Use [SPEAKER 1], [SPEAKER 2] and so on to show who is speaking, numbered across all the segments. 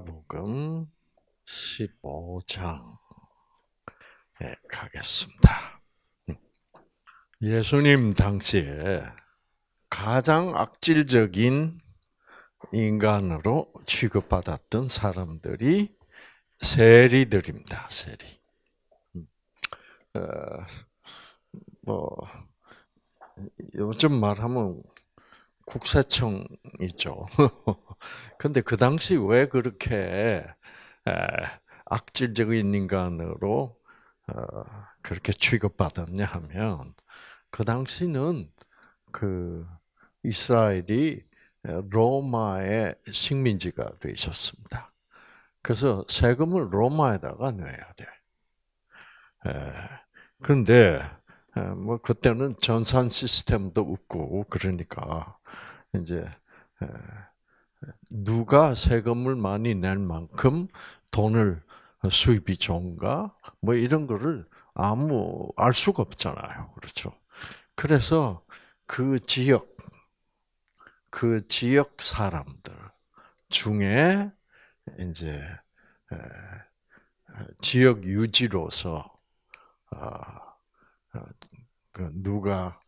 [SPEAKER 1] 누가복음 15장에 가겠습니다. 예수님 당시에 가장 악질적인 인간으로 취급받았던 사람들이 세리들입니다. 세리. 어, 뭐 요즘 말하면 국세청이죠. 근데 그 당시 왜 그렇게 악질적인 인간으로 어, 그렇게 취급받았냐 하면 그 당시는 그 이스라엘이 로마의 식민지가 돼 있었습니다. 그래서 세금을 로마에다가 내야 돼. 그런데 뭐 그때는 전산 시스템도 없고 그러니까 이제 누가 세금을 많이 낼 만큼 돈을 어, 수입이 좋은가 뭐 이런 거를 아무 알 수가 없잖아요. 그렇죠. 그래서 그 지역 그 지역 사람들 중에 이제 지역 유지로서 어, 어, 그 누가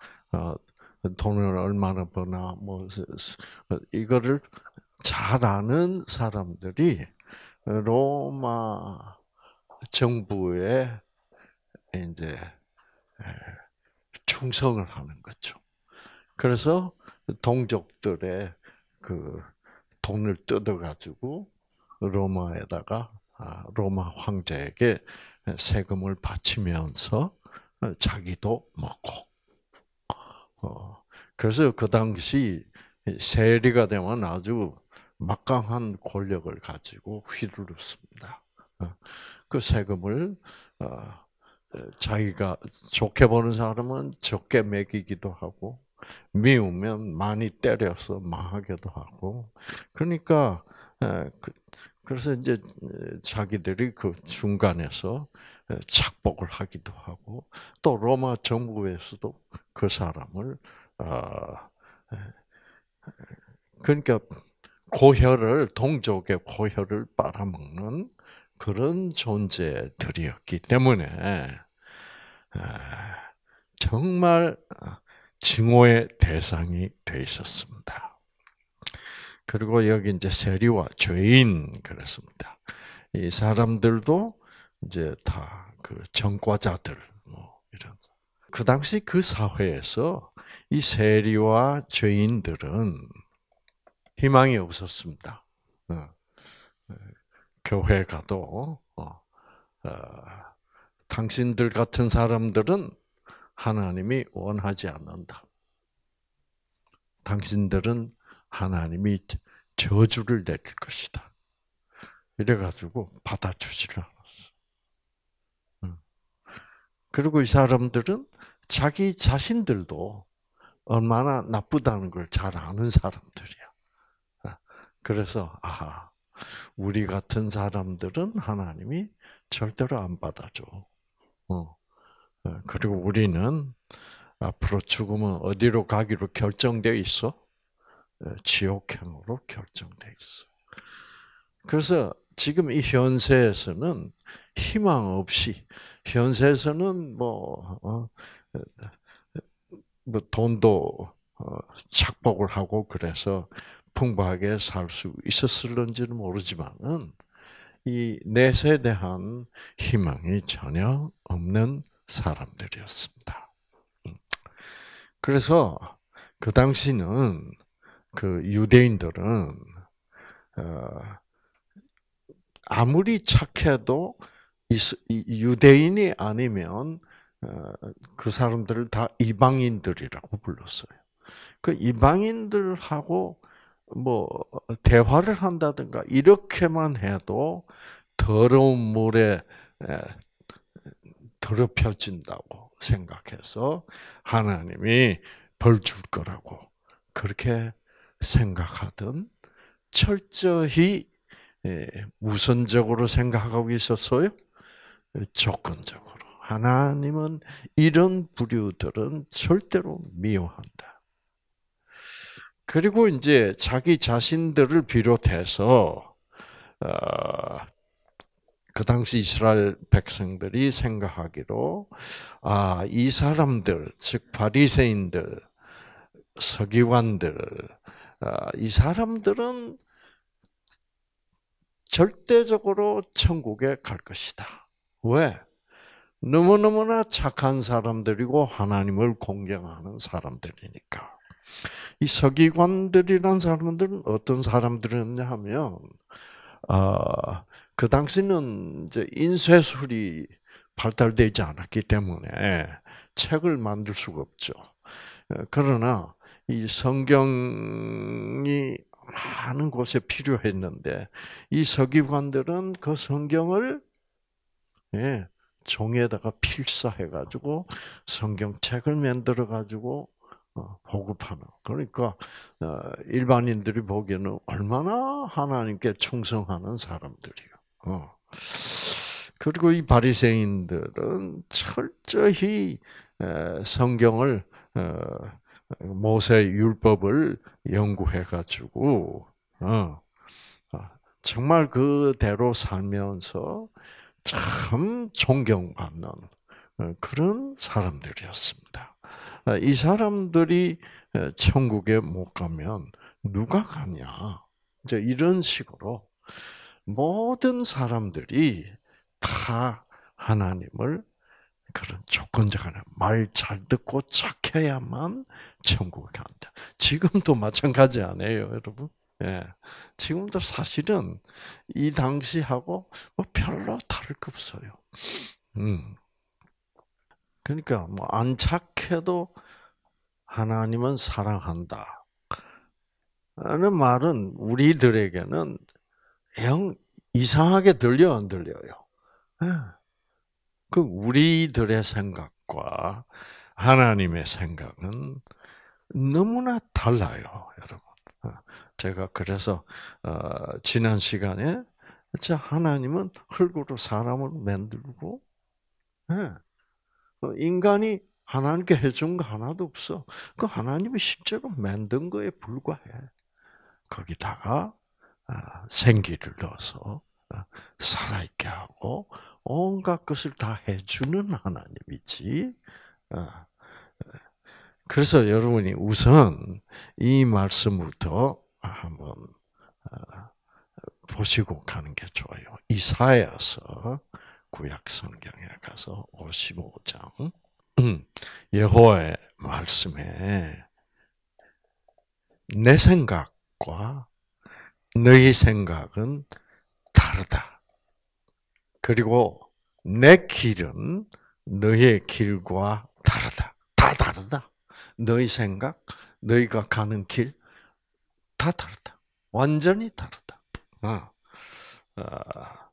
[SPEAKER 1] 돈을 얼마나 버나 뭐 이거를 잘 아는 사람들이 로마 정부에 이제 충성을 하는 거죠. 그래서 동족들의 그 돈을 뜯어가지고 로마에다가 아, 로마 황제에게 세금을 바치면서 자기도 먹고. 어, 그래서 그 당시 세리가 되면 아주 막강한 권력을 가지고 휘두릅습니다. 어, 그 세금을 어, 어, 자기가 좋게 보는 사람은 적게 매기기도 하고 미우면 많이 때려서 망하기도 하고 그러니까 그, 그래서 이제 자기들이 그 중간에서 착복을 하기도 하고 또 로마 정부에서도 그 사람을 그러니까 고혈을 동족의 고혈을 빨아먹는 그런 존재들이었기 때문에 아, 정말 아, 증오의 대상이 되어 있었습니다. 그리고 여기 이제 세리와 죄인 그랬습니다. 이 사람들도 이제 다 그 정과자들 뭐 이런 그 당시 그 사회에서 이 세리와 죄인들은 희망이 없었습니다. 어, 어, 교회 가도 어, 당신들 같은 사람들은 하나님이 원하지 않는다. 당신들은 하나님이 저주를 내릴 것이다. 이래가지고 받아주지를 않았어. 그리고 이 사람들은 자기 자신들도 얼마나 나쁘다는 걸 잘 아는 사람들이야. 그래서 아하 우리 같은 사람들은 하나님이 절대로 안 받아줘. 어. 어 그리고 우리는 앞으로 죽으면 어디로 가기로 결정되어 있어? 어, 지옥행으로 결정되어 있어. 그래서 지금 이 현세에서는 희망 없이 현세에서는 뭐, 어, 뭐 돈도 어, 착복을 하고 그래서 풍부하게 살 수 있었을런지는 모르지만은 이 넷에 대한 희망이 전혀 없는 사람들이었습니다. 음. 그래서 그 당시는 그 유대인들은 어, 아무리 착해도 유대인이 아니면 어, 그 사람들을 다 이방인들이라고 불렀어요. 그 이방인들하고 뭐 대화를 한다든가 이렇게만 해도 더러운 물에 더럽혀진다고 생각해서 하나님이 벌 줄 거라고 그렇게 생각하던 철저히 우선적으로 생각하고 있었어요. 조건적으로. 하나님은 이런 부류들은 절대로 미워한다. 그리고 이제 자기 자신들을 비롯해서 어, 그 당시 이스라엘 백성들이 생각하기로 아 이 사람들 즉 바리새인들 서기관들 어, 이 사람들은 절대적으로 천국에 갈 것이다. 왜? 너무너무나 착한 사람들이고 하나님을 공경하는 사람들이니까. 이 서기관들이란 사람들은 어떤 사람들이었냐 하면, 아, 그 당시는 이제 인쇄술이 발달되지 않았기 때문에 책을 만들 수가 없죠. 어, 그러나 이 성경이 많은 곳에 필요했는데 이 서기관들은 그 성경을 예, 종에다가 필사해 가지고 성경책을 만들어 가지고 어, 보급하는. 그러니까 어, 일반인들이 보기에는 얼마나 하나님께 충성하는 사람들이요. 어. 그리고 이 바리새인들은 철저히 성경을 모세 율법을 연구해 가지고 아, 정말 그대로 살면서 참 존경받는 그런 사람들이었습니다. 아, 이 사람들이 천국에 못 가면 누가 가냐? 이제 이런 식으로 모든 사람들이 다 하나님을 그런 조건적 하나 말잘 듣고 착해야만 천국에 간다. 지금도 마찬가지 아니에요, 여러분? 예. 지금도 사실은 이 당시하고 뭐 별로 다를 게 없어요. 음. 그러니까 뭐 안 착해도 하나님은 사랑한다. 라는 말은 우리들에게는 영 이상하게 들려 안 들려요. 예. 그 우리들의 생각과 하나님의 생각은 너무나 달라요, 여러분. 예. 제가 그래서 어, 지난 시간에 하나님은 흙으로 사람을 만들고 예. 어, 인간이 하나님께 해준 거 하나도 없어. 그 하나님이 실제로 만든 거에 불과해. 거기다가 아, 생기를 넣어서 아, 살아있게 하고 온갖 것을 다 해주는 하나님이지. 아, 그래서 여러분이 우선 이 말씀부터 한번 보시고 가는 게 좋아요. 이사야서 구약 성경에 가서 55장 음, 예호의 말씀에 내 생각과 너희 생각은 다르다. 그리고 내 길은 너희의 길과 다르다. 다 다르다. 너희 생각, 너희가 가는 길, 다 다르다. 완전히 다르다. 어. 어.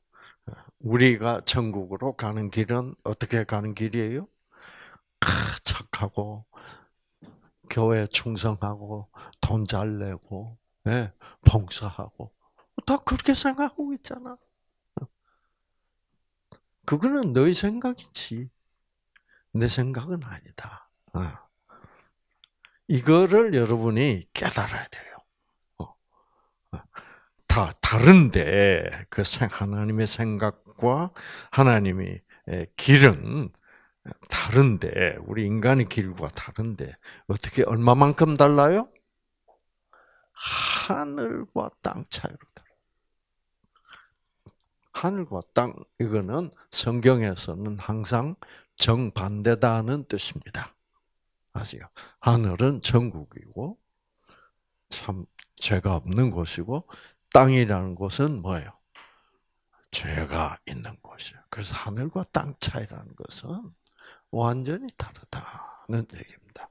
[SPEAKER 1] 우리가 천국으로 가는 길은 어떻게 가는 길이에요? 착하고 교회 충성하고 돈 잘 내고 네, 봉사하고 다 그렇게 생각하고 있잖아. 그거는 너의 생각이지. 내 생각은 아니다. 어. 이거를 여러분이 깨달아야 돼요. 어. 어. 다 다른데 그 하나님의 생각 방과 하나님이 길은 다른데 우리 인간의 길과 다른데 어떻게 얼마만큼 달라요? 하늘과 땅 차이로 하늘과 땅 이거는 성경에서는 항상 정반대다는 뜻입니다. 아시요? 하늘은 천국이고 참 죄가 없는 곳이고 땅이라는 곳은 뭐예요? 죄가 있는 곳이에요. 그래서 하늘과 땅 차이라는 것은 완전히 다르다는 얘기입니다.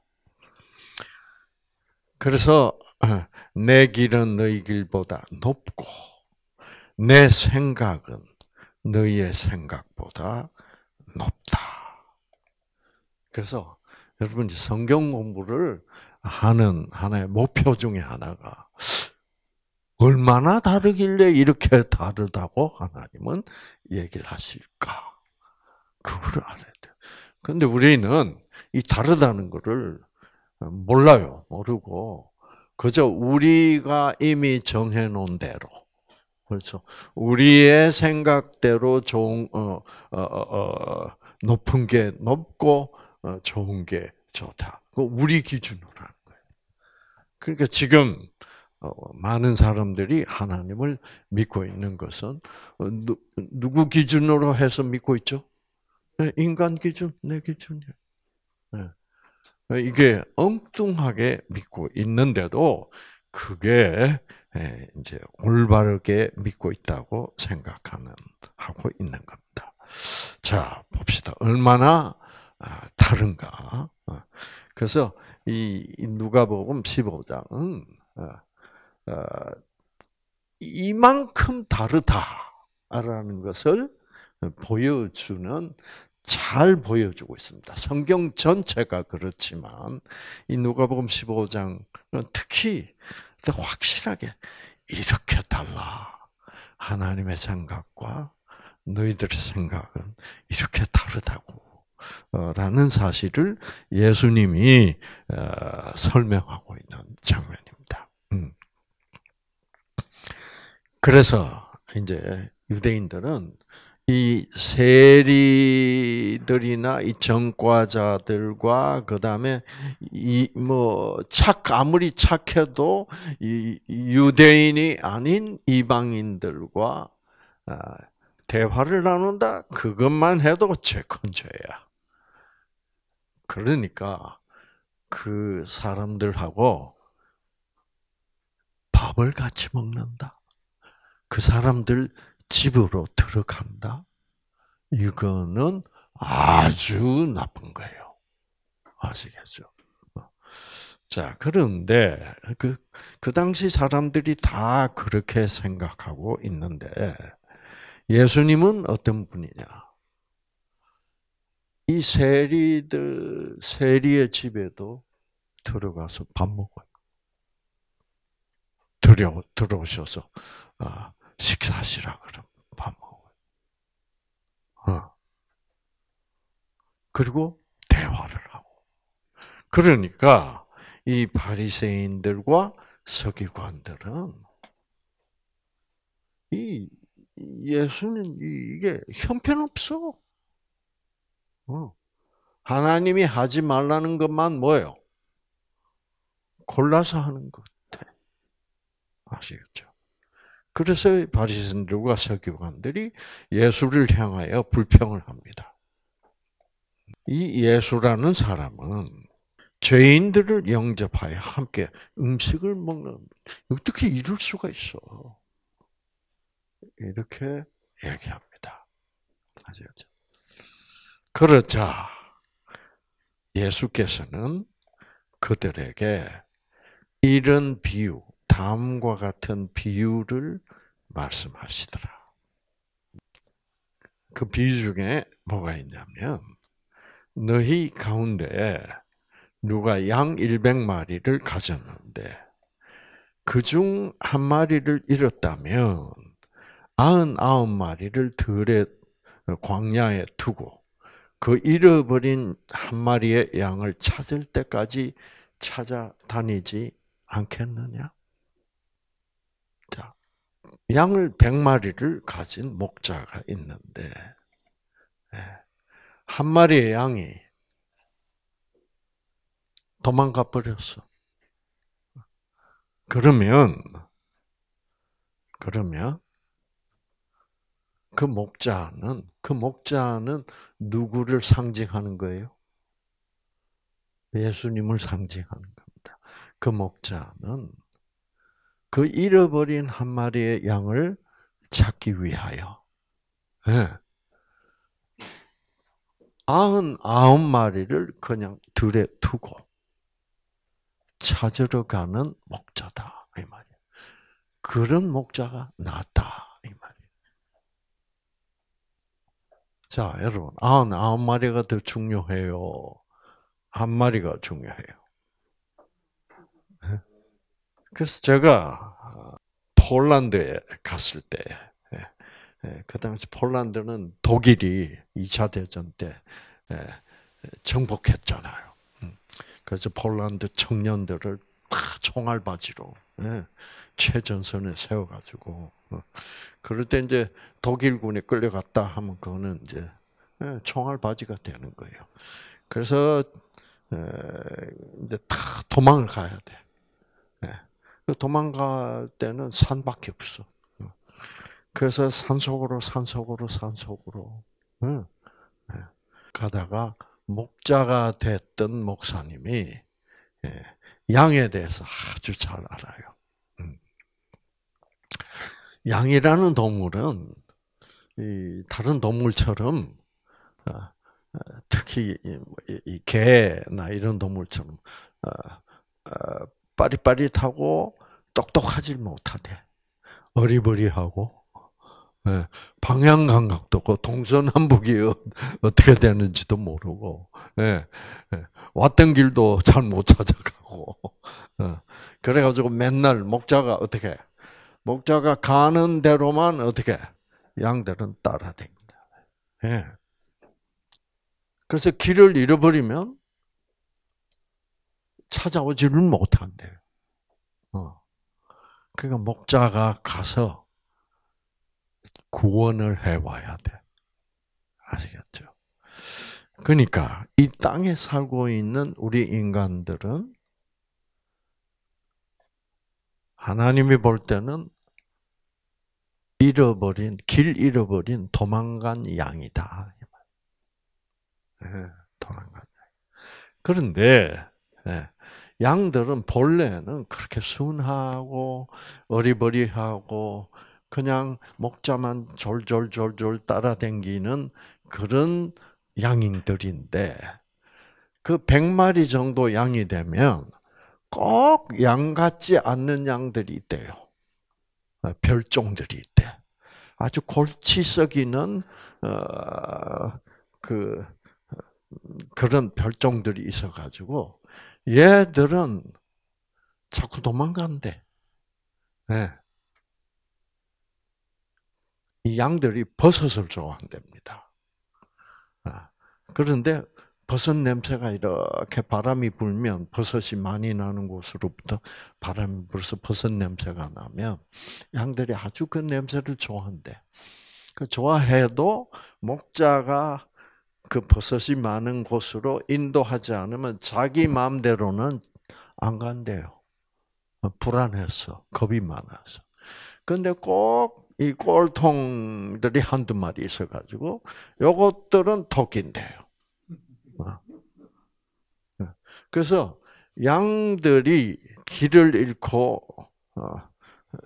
[SPEAKER 1] 그래서 내 길은 너희 길보다 높고 내 생각은 너희의 생각보다 높다. 그래서 여러분 성경 공부를 하는 하나의 목표 중에 하나가 얼마나 다르길래 이렇게 다르다고 하나님은 얘기를 하실까? 그걸 알아야 돼. 근데 우리는 이 다르다는 것을 몰라요. 모르고 그저 우리가 이미 정해 놓은 대로 그렇죠. 우리의 생각대로 좋은 어, 어, 어, 어 높은 게 높고 어, 좋은 게 좋다. 그 우리 기준으로 하는 거예요. 그러니까 지금 어, 많은 사람들이 하나님을 믿고 있는 것은 어, 누구 기준으로 해서 믿고 있죠? 네, 인간 기준, 내기준이에 네. 어, 이게 엉뚱하게 믿고 있는데도 그게 예, 이제 올바르게 믿고 있다고 생각하는 하고 있는 겁니다. 자 봅시다. 얼마나 아, 다른가. 그래서 이 누가복음 15장은 어, 이만큼 다르다라는 것을 보여주는 잘 보여주고 있습니다. 성경 전체가 그렇지만 이 누가복음 15장은 특히 확실하게 이렇게 달라. 하나님의 생각과 너희들의 생각은 이렇게 다르다고. 어, 라는 사실을 예수님이 어, 설명하고 있는 장면입니다. 그래서 이제 유대인들은 이 세리들이나 이 정과자들과 그 다음에 이 뭐 착 아무리 착해도 이 유대인이 아닌 이방인들과 아, 대화를 나눈다 그것만 해도 죄건죄야. 그러니까 그 사람들하고 밥을 같이 먹는다. 그 사람들 집으로 들어간다? 이거는 아주 나쁜 거예요. 아시겠죠? 자, 그런데, 그, 그 당시 사람들이 다 그렇게 생각하고 있는데, 예수님은 어떤 분이냐? 이 세리들, 세리의 집에도 들어가서 밥 먹어요. 들어, 들어오셔서, 아, 식사시라 그럼 밥 먹어요. 어. 그리고 대화를 하고. 그러니까 이 바리새인들과 서기관들은 이 예수는 이게 형편없어. 어. 하나님이 하지 말라는 것만 뭐예요? 골라서 하는 것 같아. 아시겠죠? 그래서 바리새인들과 서기관들이 예수를 향하여 불평을 합니다. 이 예수라는 사람은 죄인들을 영접하여 함께 음식을 먹는 어떻게 이룰 수가 있어? 이렇게 얘기합니다. 아셨죠? 그러자 예수께서는 그들에게 이런 비유, 다음과 같은 비유를 말씀하시더라. 그 비중에 뭐가 있냐면 너희 가운데 누가 양 100마리를 가졌는데 그 중 한 마리를 잃었다면 99마리를 들에 광야에 두고 그 잃어버린 한 마리의 양을 찾을 때까지 찾아다니지 않겠느냐? 양을 100마리를 가진 목자가 있는데 예, 한 마리의 양이 도망가 버렸어. 그러면 그러면 그 목자는 그 목자는 누구를 상징하는 거예요? 예수님을 상징하는 겁니다. 그 목자는 그 잃어버린 한 마리의 양을 찾기 위하여. 예. 아흔 아홉 마리를 그냥 들에 두고 찾으러 가는 목자다 이 말이야. 그런 목자가 낫다 이 말이야. 자 여러분 아흔 아홉 마리가 더 중요해요. 한 마리가 중요해요. 그래서 제가 어, 폴란드에 갔을 때, 예, 예, 그 당시 폴란드는 독일이 2차 대전 때 예, 정복했잖아요. 음, 그래서 폴란드 청년들을 다 총알 바지로 최전선에 세워가지고 어, 그럴 때 이제 독일군에 끌려갔다 하면 그거는 이제 총알 바지가 되는 거예요. 그래서 이제 다 도망을 가야 돼. 그 도망갈 때는 산밖에 없어. 어. 그래서 산속으로 산속으로 산속으로 예. 가다가 목자가 됐던 목사님이 예, 양에 대해서 아주 잘 알아요. 음. 양이라는 동물은 다른 동물처럼 어, 어, 특히 뭐 개나 이런 동물처럼 빠릿빠릿하고 똑똑하지 못하대. 어리버리하고 예, 방향 감각도 없고 동서남북이 어떻게 되는지도 모르고 예, 예, 왔던 길도 잘 못 찾아가고 그래가지고 맨날 목자가 어떻게 목자가 가는 대로만 어떻게 양들은 따라댑니다 그래서 길을 잃어버리면 찾아오지를 못한대요. 어. 그러니까 목자가 가서 구원을 해와야 돼. 아시겠죠? 그러니까 이 땅에 살고 있는 우리 인간들은 하나님이 볼 때는 잃어버린 길 잃어버린 도망간 양이다. 예, 도망간. 양. 그런데 예, 양들은 본래는 그렇게 순하고 어리버리하고 그냥 목자만 졸졸졸졸 따라댕기는 그런 양인들인데 그 100마리 정도 양이 되면 꼭 양 같지 않는 양들이 있대요. 어, 별종들이 있대. 아주 골치 썩이는 어, 그 음, 그런 별종들이 있어 가지고 얘들은 자꾸 도망간대. 네. 이 양들이 버섯을 좋아한답니다. 아, 그런데 버섯 냄새가 이렇게 바람이 불면 버섯이 많이 나는 곳으로부터 바람이 불어서 버섯 냄새가 나면 양들이 아주 그 냄새를 좋아한대. 그 좋아해도 목자가 그 버섯이 많은 곳으로 인도하지 않으면 자기 마음대로는 안 간대요. 불안해서 겁이 많아서. 근데 꼭 이 꼴통들이 한두 마리 있어가지고 요것들은 토끼인데요. 어. 예. 그래서 양들이 길을 잃고 어, 어,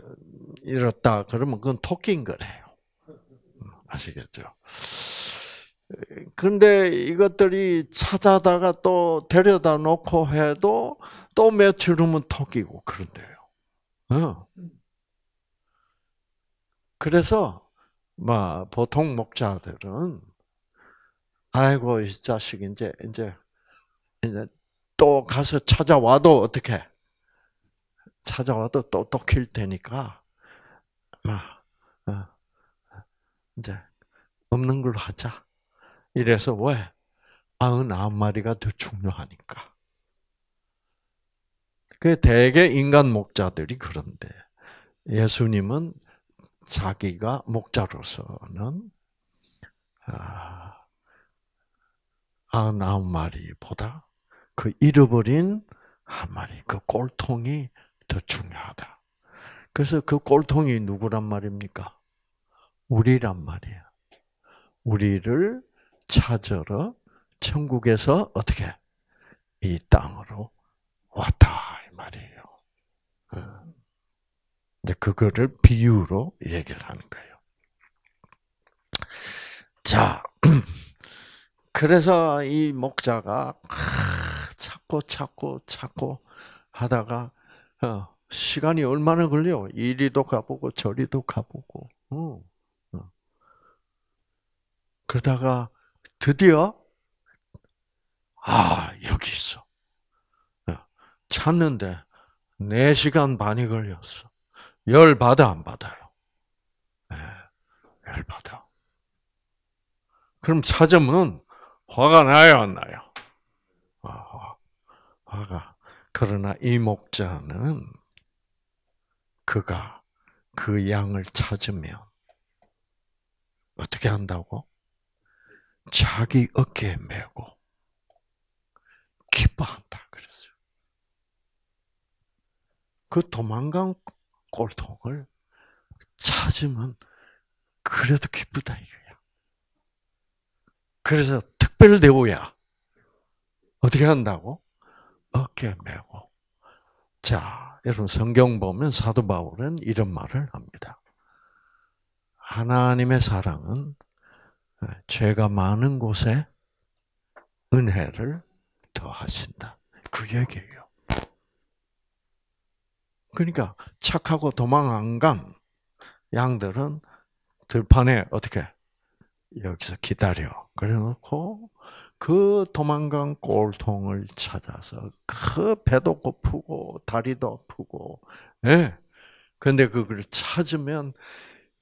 [SPEAKER 1] 잃었다 그러면 그건 토끼인 거래요. 음, 아시겠죠? 그런데 이것들이 찾아다가 또 데려다 놓고 해도 또 며칠 후면 토끼고 그런데요. 어. 그래서 막 보통 목자들은 아이고 이 자식 이제 이제 이제 또 가서 찾아와도 어떻게 찾아와도 또또킬 테니까 막 아, 어, 이제 없는 걸로 하자. 이래서 왜? 99마리가 더 중요하니까. 그 대개 인간 목자들이 그런데 예수님은 자기가 목자로서는 아, 99마리보다 그 잃어버린 한 마리, 그 꼴통이 더 중요하다. 그래서 그 꼴통이 누구란 말입니까? 우리란 말이야. 우리를 찾으러 천국에서 어떻게 이 땅으로 왔다 이 말이에요. 근데 어. 그거를 비유로 얘기를 하는 거예요. 자, 그래서 이 목자가 찾고 찾고 찾고 하다가 어, 시간이 얼마나 걸려? 이리도 가보고 저리도 가보고. 어. 그러다가 드디어 아 여기 있어. 어, 찾는데 4시간 반이 걸렸어. 열 받아 안 받아요? 네, 열 받아. 그럼 찾으면 화가 나요 안 나요? 아, 화가. 그러나 이 목자는 그가 그 양을 찾으면 어떻게 한다고? 자기 어깨에 메고 기뻐한다 그랬어요. 그 도망간 꼴통을 찾으면 그래도 기쁘다 이거야. 그래서 특별 대우야. 어떻게 한다고? 어깨 메고. 자, 여러분 성경 보면 사도 바울은 이런 말을 합니다. 하나님의 사랑은 아, 죄가 많은 곳에 은혜를 더하신다. 그 얘기예요. 그러니까 착하고 도망 안 간 양들은 들판에 어떻게 여기서 기다려. 그래놓고 그 도망간 꼴통을 찾아서 그 배도 고프고 다리도 아프고, 예. 네. 근데 그걸 찾으면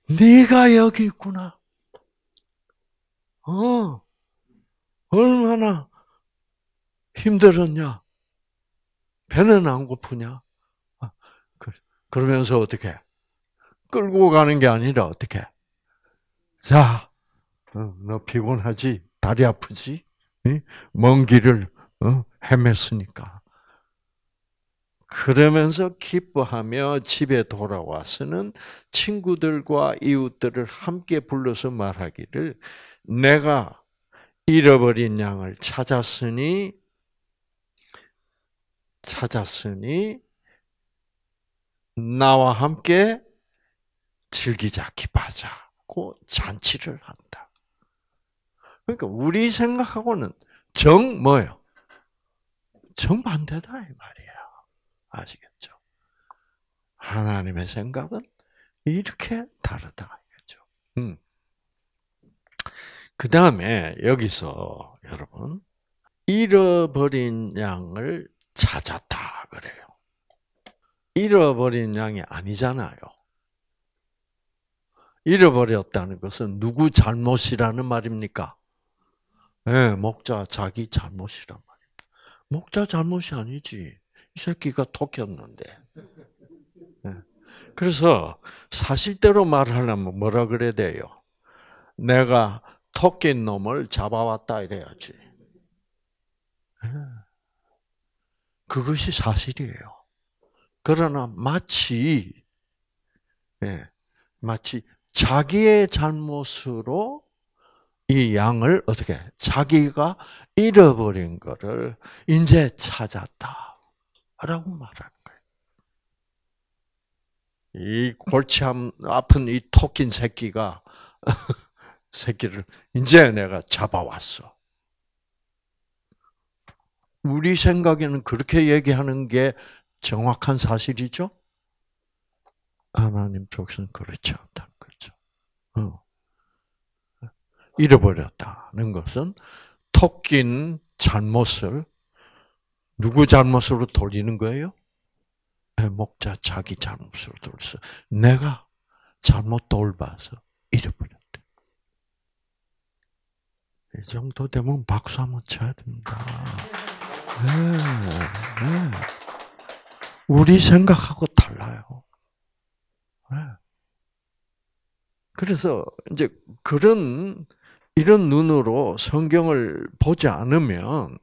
[SPEAKER 1] 네가 여기 있구나. 어, 얼마나 힘들었냐? 배는 안 고프냐? 아, 그, 그러면서 어떻게? 끌고 가는 게 아니라 어떻게? 자, 어, 너 피곤하지? 다리 아프지? 먼 길을 어, 헤맸으니까. 그러면서 기뻐하며 집에 돌아와서는 친구들과 이웃들을 함께 불러서 말하기를 내가 잃어버린 양을 찾았으니 찾았으니 나와 함께 즐기자 기뻐하자고 잔치를 한다. 그러니까 우리 생각하고는 정 뭐예요? 정반대다 이 말이에요. 아시겠죠? 하나님의 생각은 이렇게 다르다. 그죠? 음. 그 다음에 여기서 여러분 잃어버린 양을 찾았다 그래요. 잃어버린 양이 아니잖아요. 잃어버렸다는 것은 누구 잘못이라는 말입니까? 네, 목자 자기 잘못이란 말입니다. 목자 잘못이 아니지. 이 새끼가 토꼈는데. 네. 그래서 사실대로 말하려면 뭐라 그래야 돼요? 내가 토끼 놈을 잡아왔다 이래야지. 예. 그것이 사실이에요. 그러나 마치 예, 마치 자기의 잘못으로 이 양을 어떻게 자기가 잃어버린 것을 이제 찾았다라고 말하는 거예요. 이 골치 아픈 이 토낀 새끼가 새끼를 이제 내가 잡아왔어. 우리 생각에는 그렇게 얘기하는 게 정확한 사실이죠? 하나님 쪽에서는 그렇지 않다는 거죠. 어. 잃어버렸다는 것은 토낀 잘못을 누구 잘못으로 돌리는 거예요? 목자 자기 잘못으로 돌렸어. 내가 잘못 돌봐서 이 정도 되면 박수 한번 쳐야 됩니다. 네, 네. 우리 생각하고 달라요. 네. 그래서 이제 그런 이런 눈으로 성경을 보지 않으면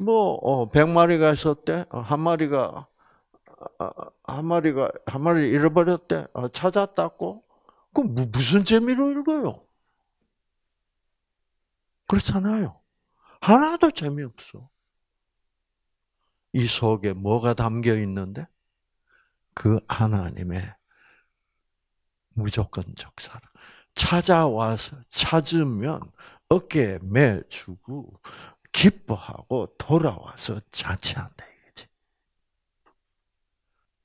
[SPEAKER 1] 뭐백 어, 마리가 있었대 어, 어, 한 마리가 한 마리가 한 마리 잃어버렸대 찾았다고 그 무슨 재미로 읽어요? 그렇잖아요. 하나도 재미없어. 이 속에 뭐가 담겨 있는데? 그 하나님의 무조건적 사랑. 찾아와서 찾으면 어깨에 매주고 기뻐하고 돌아와서 자치한다 이거지.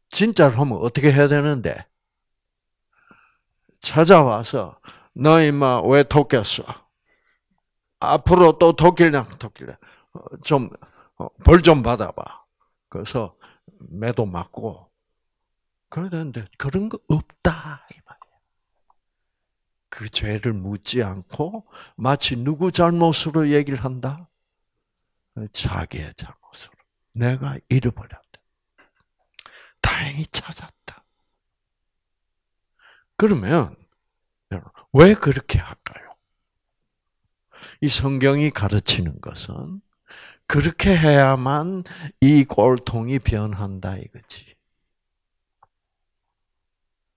[SPEAKER 1] 진짜로 하면 어떻게 해야 되는데? 찾아와서 너희 마왜 돕겠어? 앞으로 또 독일랑 독일 좀벌 좀 받아봐. 그래서 매도 맞고 그러는데 그런 거 없다 그 죄를 묻지 않고 마치 누구 잘못으로 얘기를 한다. 자기의 잘못으로 내가 잃어버렸다. 다행히 찾았다. 그러면 왜 그렇게 할까요? 이 성경이 가르치는 것은 그렇게 해야만 이골통이 변한다 이거지.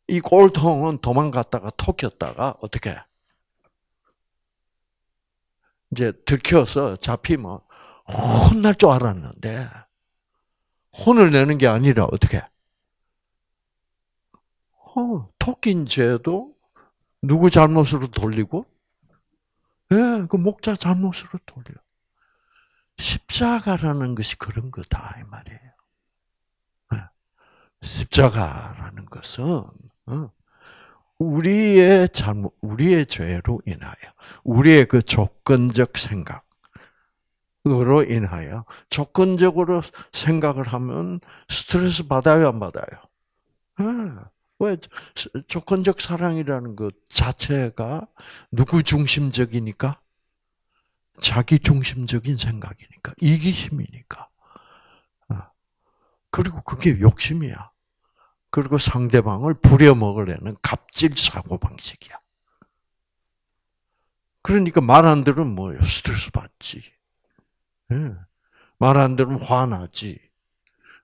[SPEAKER 1] 이골통은 도망갔다가 토꼈다가 어떻게 이제 들켜서 잡히면 혼날 줄 알았는데 혼을 내는 게 아니라 어떻게 어, 토낀 죄도 누구 잘못으로 돌리고 예, 그 목자 잘못으로 돌려. 십자가라는 것이 그런 거다 이 말이에요. 예. 십자가라는 것은 어, 우리의 잘못, 우리의 죄로 인하여, 우리의 그 조건적 생각으로 인하여 조건적으로 생각을 하면 스트레스 받아요, 안 받아요? 예. 왜 조건적 사랑이라는 것 자체가 누구 중심적이니까? 자기 중심적인 생각이니까, 이기심이니까. 어. 그리고 그게 욕심이야. 그리고 상대방을 부려먹으려는 갑질 사고방식이야. 그러니까 말 안 들으면 뭐 스트레스 받지. 예. 말안 들으면 화나지.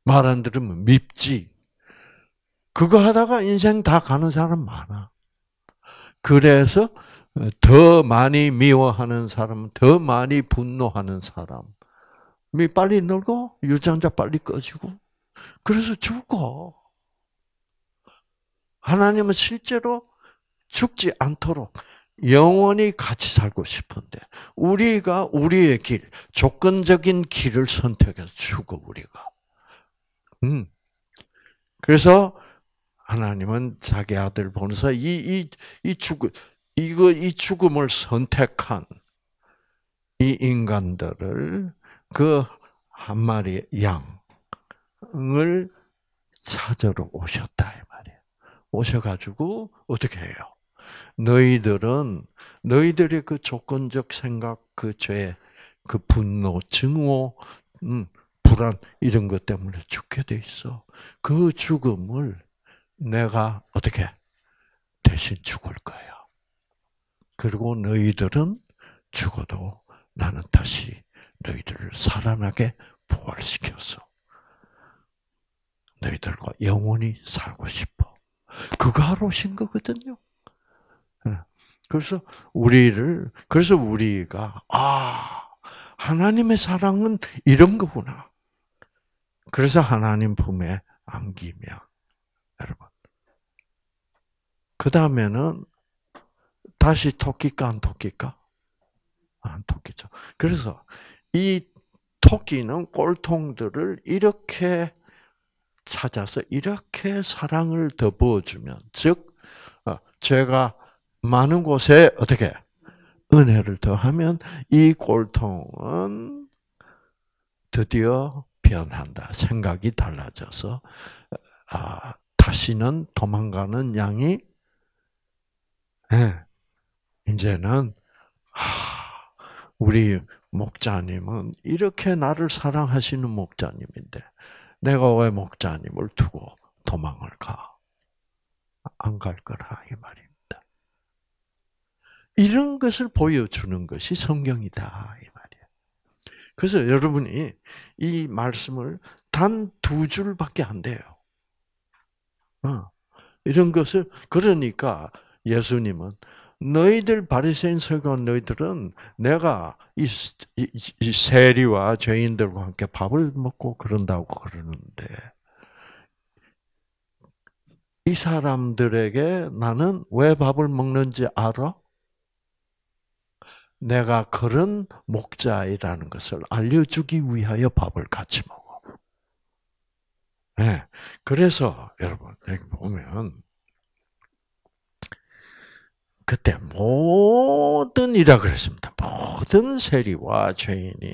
[SPEAKER 1] 말 안 들으면 밉지. 그거 하다가 인생 다 가는 사람 많아. 그래서 더 많이 미워하는 사람, 더 많이 분노하는 사람이 빨리 늘고 유전자 빨리 꺼지고 그래서 죽어. 하나님은 실제로 죽지 않도록 영원히 같이 살고 싶은데 우리가 우리의 길, 조건적인 길을 선택해서 죽어 우리가. 음. 그래서 하나님은 자기 아들 보내서 이 이 이 죽음 이거 이 죽음을 선택한 이 인간들을 그 한 마리의 양을 찾으러 오셨다 이말이에 오셔가지고 어떻게 해요? 너희들은 너희들의 그 조건적 생각, 그 죄, 그 분노, 증오, 음, 불안 이런 것 때문에 죽게 돼 있어. 그 죽음을 내가 어떻게 대신 죽을 거야. 그리고 너희들은 죽어도 나는 다시 너희들을 살아나게 부활시켜서 너희들과 영원히 살고 싶어. 그거 하러 오신 거거든요. 예. 그래서 우리를 그래서 우리가 아 하나님의 사랑은 이런 거구나. 그래서 하나님 품에 안기면 여러분. 그 다음에는 다시 토끼가 안 토끼가? 안 토끼죠. 그래서 이 토끼는 꼴통들을 이렇게 찾아서 이렇게 사랑을 더 부어주면, 즉, 어, 제가 많은 곳에 어떻게 은혜를 더하면 이 꼴통은 드디어 변한다. 생각이 달라져서 어, 아, 다시는 도망가는 양이 예, 이제는 하, 우리 목자님은 이렇게 나를 사랑하시는 목자님인데 내가 왜 목자님을 두고 도망을 가? 안 갈 거라 이 말입니다. 이런 것을 보여주는 것이 성경이다 이말이에 그래서 여러분이 이 말씀을 단 두 줄밖에 안 돼요. 어, 이런 것을 그러니까 예수님은 너희들 바리새인 서기관 너희들은 내가 이, 이, 세리와 죄인들과 함께 밥을 먹고 그런다고 그러는데 이 사람들에게 나는 왜 밥을 먹는지 알아? 내가 그런 목자이라는 것을 알려주기 위하여 밥을 같이 먹어. 네. 그래서 여러분 여기 보면 그때 모든 이라 그랬습니다. 모든 세리와 죄인이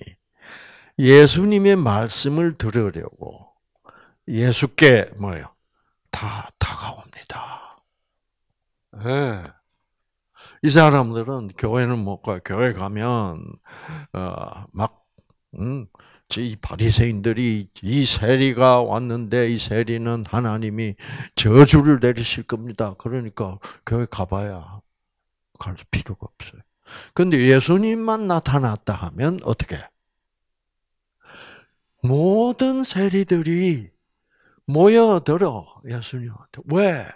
[SPEAKER 1] 예수님의 말씀을 들으려고 예수께 뭐요다 다가옵니다. 네. 이 사람들은 교회는 못 가. 교회 가면 어막 음, 이 바리새인들이 이 세리가 왔는데 이 세리는 하나님이 저주를 내리실 겁니다. 그러니까 교회 가봐야 갈 필요가 없어요. 근데 예수님만 나타났다 하면 어떻게? 모든 세리들이 모여들어 예수님한테 왜?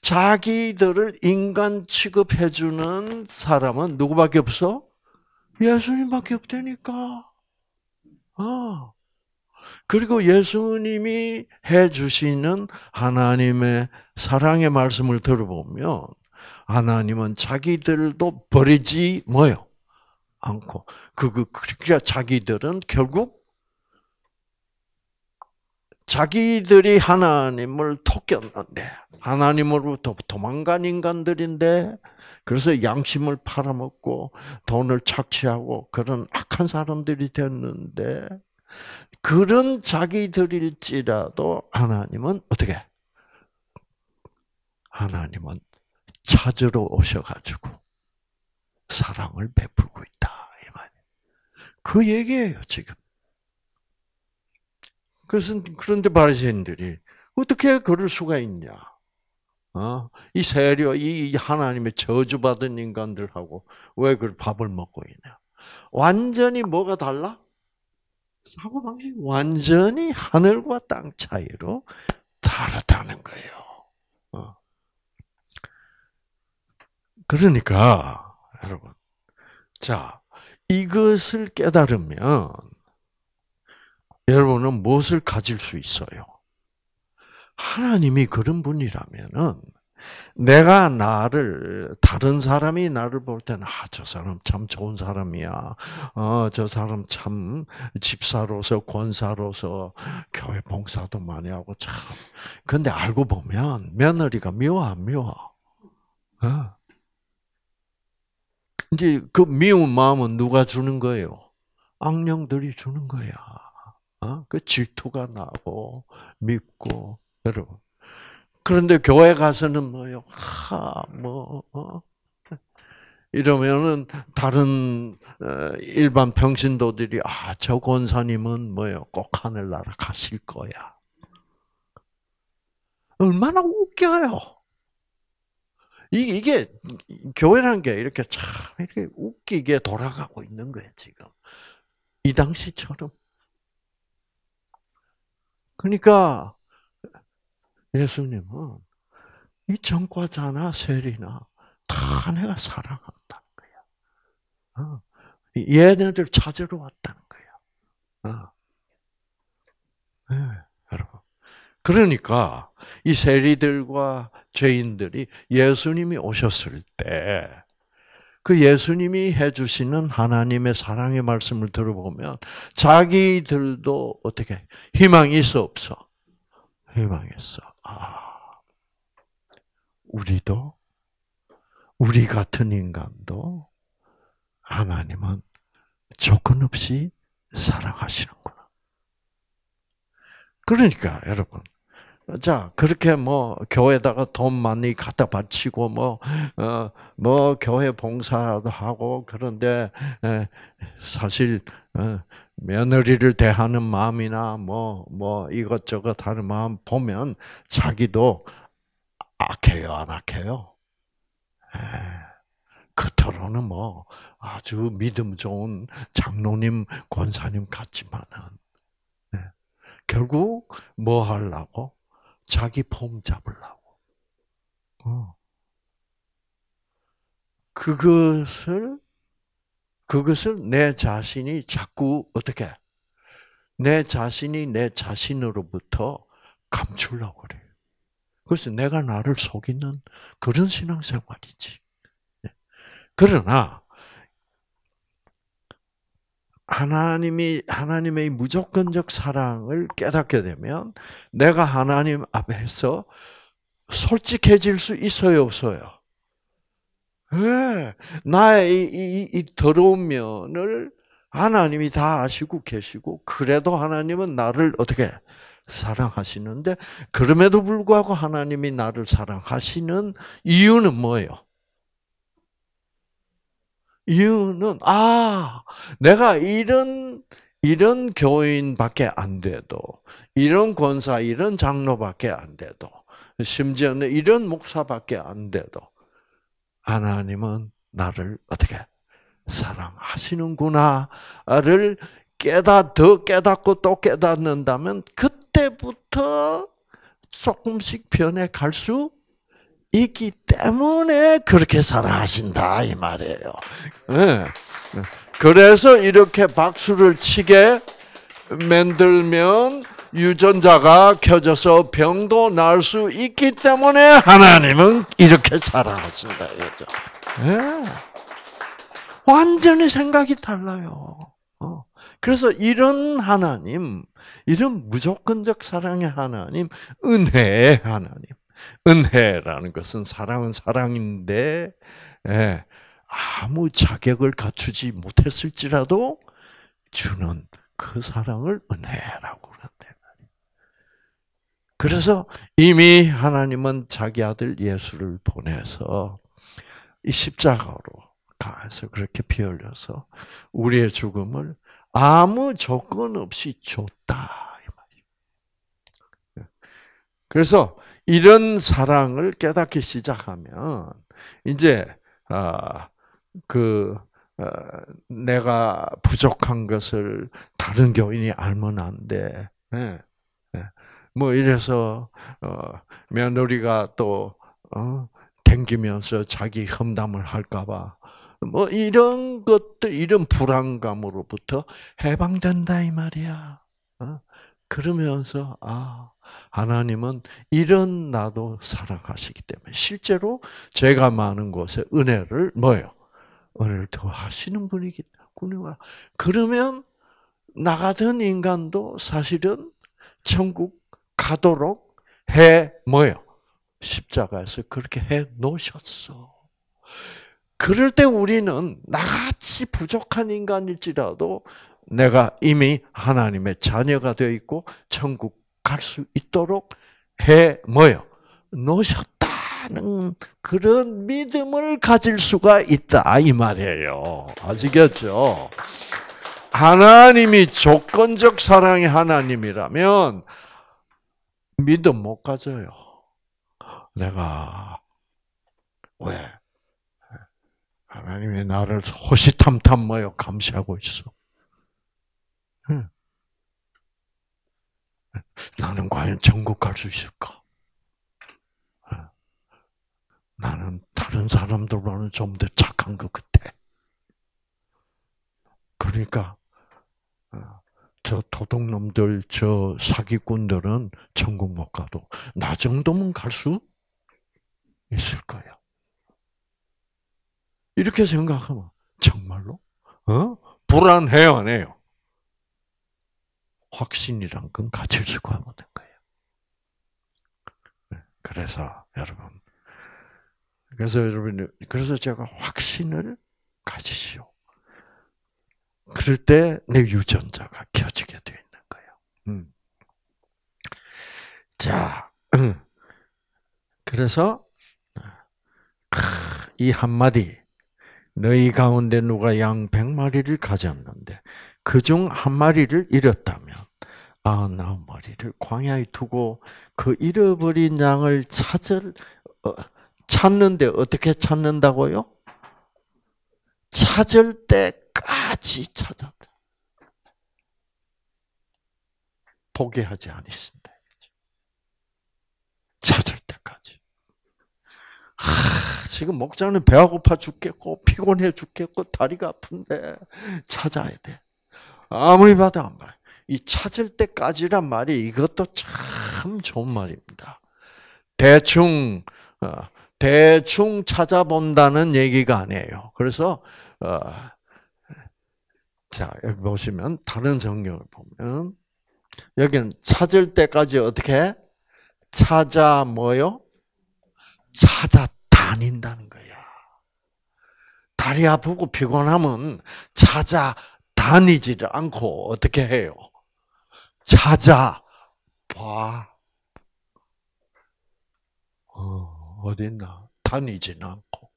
[SPEAKER 1] 자기들을 인간 취급해주는 사람은 누구밖에 없어? 예수님밖에 없다니까. 아. 그리고 예수님이 해 주시는 하나님의 사랑의 말씀을 들어보면 하나님은 자기들도 버리지 뭐요? 않고 그그 그, 그러니까 자기들은 결국 자기들이 하나님을 토꼈는데 하나님으로부터 도망간 인간들인데 그래서 양심을 팔아먹고 돈을 착취하고 그런 악한 사람들이 됐는데 그런 자기들일지라도 하나님은 어떻게? 하나님은 찾으러 오셔가지고 사랑을 베풀고 있다 이말그 얘기예요 지금. 그래서 그런데 바리새인들이 어떻게 그럴 수가 있냐? 어? 이 세력, 이 하나님의 저주받은 인간들하고 왜그 밥을 먹고 있냐? 완전히 뭐가 달라? 사고 방식 완전히 하늘과 땅 차이로 다르다는 거예요. 어. 그러니까 여러분, 자 이것을 깨달으면 여러분은 무엇을 가질 수 있어요? 하나님이 그런 분이라면은 내가 나를 다른 사람이 나를 볼 때는 아저 사람 참 좋은 사람이야. 어 저 사람 참 집사로서 권사로서 교회 봉사도 많이 하고 참. 근데 알고 보면 며느리가 미워 안 미워. 어? 이제 그 미운 마음은 누가 주는 거예요? 악령들이 주는 거야. 어? 그 질투가 나고 밉고 여러분. 그런데 교회 가서는 뭐요? 하, 뭐 어? 이러면은 다른 어, 일반 평신도들이 아, 저 권사님은 뭐요? 꼭 하늘나라 가실 거야. 얼마나 웃겨요. 이게, 교회란 게 이렇게 참 이렇게 웃기게 돌아가고 있는 거예요, 지금. 이 당시처럼. 그러니까 예수님은 이전과자나 세리나 다 내가 사랑한다는 거야. 어. 얘네들 찾으러 왔다는 거야. 어. 네, 여러분. 그러니까 이 세리들과 죄인들이 예수님이 오셨을 때그 예수님이 해주시는 하나님의 사랑의 말씀을 들어보면 자기들도 어떻게 희망이 있어 없어? 희망이 있어. 아, 우리도 우리 같은 인간도 하나님은 조건 없이 사랑하시는구나. 그러니까 여러분 자, 그렇게 뭐, 교회다가 에돈 많이 갖다 바치고, 뭐, 어, 뭐, 교회 봉사도 하고, 그런데, 에, 사실, 어, 며느리를 대하는 마음이나, 뭐, 뭐, 이것저것 하는 마음 보면, 자기도 아, 악해요, 안 악해요? 에, 그토록은 뭐, 아주 믿음 좋은 장로님, 권사님 같지만은, 결국, 뭐 하려고? 자기 폼 잡으려고. 어. 그것을 그것을 내 자신이 자꾸 어떻게 내 자신이 내 자신으로부터 감추려고 그래 그래서 내가 나를 속이는 그런 신앙생활이지. 네. 그러나 하나님이 하나님의 무조건적 사랑을 깨닫게 되면 내가 하나님 앞에서 솔직해질 수 있어요, 없어요? 네. 예, 나의 이, 이, 이 더러운 면을 하나님이 다 아시고 계시고 그래도 하나님은 나를 어떻게 사랑하시는데 그럼에도 불구하고 하나님이 나를 사랑하시는 이유는 뭐예요? 이유는 아 내가 이런 이런 교인밖에 안 돼도 이런 권사 이런 장로밖에 안 돼도 심지어는 이런 목사밖에 안 돼도 하나님은 나를 어떻게 사랑하시는구나를 깨닫 더 깨닫고 또 깨닫는다면 그때부터 조금씩 변해 갈수 있기 때문에 그렇게 살아하신다 이 말이에요. 예. 그래서 이렇게 박수를 치게 만들면 유전자가 켜져서 병도 날 수 있기 때문에 하나님은 이렇게 사랑하신다. 이거죠. 예. 완전히 생각이 달라요. 어. 그래서 이런 하나님, 이런 무조건적 사랑의 하나님, 은혜의 하나님, 은혜라는 것은 사랑은 사랑인데 예, 아무 자격을 갖추지 못했을지라도 주는 그 사랑을 은혜라고 그런대 말 그래서 이미 하나님은 자기 아들 예수를 보내서 이 십자가로 가서 그렇게 피 흘려서 우리의 죽음을 아무 조건 없이 줬다. 예. 그래서 이런 사랑을 깨닫기 시작하면 이제 아그 어, 아, 내가 부족한 것을 다른 교인이 알면 안 돼. 네. 네. 뭐 이래서 어, 며느리가 또 어, 댕 기면서 자기 험담을 할까봐 뭐 이런 것도 이런 불안감으로부터 해방된다 이 말이야. 어? 그러면서 아 하나님은 이런 나도 사랑하시기 때문에 실제로 제가 많은 곳에 은혜를 뭐요? 은혜를 더하시는 분이군요. 그러면 나 같은 인간도 사실은 천국 가도록 해 뭐요? 십자가에서 그렇게 해 놓으셨어. 그럴 때 우리는 나같이 부족한 인간일지라도 내가 이미 하나님의 자녀가 되어 있고 천국 갈수 있도록 해 뭐요? 놓으셨다는 그런 믿음을 가질 수가 있다 아, 이 말이에요. 아시겠죠? 하나님이 조건적 사랑의 하나님이라면 믿음 못 가져요. 내가 왜 하나님이 나를 호시탐탐 뭐요 감시하고 있어. 나는 과연 천국 갈 수 있을까? 어. 나는 다른 사람들보다는 좀 더 착한 것 같아. 그러니까 어, 저 도둑놈들, 저 사기꾼들은 천국 못 가도 나 정도면 갈 수 있을 거야. 이렇게 생각하면 정말로 어? 불안해요, 안 해요? 확신이란 건 가질 수가 없는 거예요. 네, 그래서 여러분, 그래서 여러분, 그래서 제가 확신을 가지시오. 그럴 때 내 유전자가 켜지게 돼 있는 거예요. 음. 자, 음. 그래서 이 한마디 너희 가운데 누가 양 100마리를 가졌는데 그중 한 마리를 잃었다면 아나 머리를 광야에 두고 그 잃어버린 양을 찾을 어, 찾는데 어떻게 찾는다고요? 찾을 때까지 찾았다. 포기하지 않으신다. 찾을 때까지. 아, 지금 목자는 배가 고파 죽겠고 피곤해 죽겠고 다리가 아픈데 찾아야 돼. 아무리 봐도 안 봐요. 이 찾을 때까지란 말이 이것도 참 좋은 말입니다. 대충 어, 대충 찾아본다는 얘기가 아니에요. 그래서 어, 자 여기 보시면 다른 성경을 보면 여기는 찾을 때까지 어떻게 찾아 뭐요? 찾아 다닌다는 거야. 다리 아프고 피곤하면 찾아 다니지를 않고 어떻게 해요? 찾아봐. 어, 어딨나? 다니지는 않고.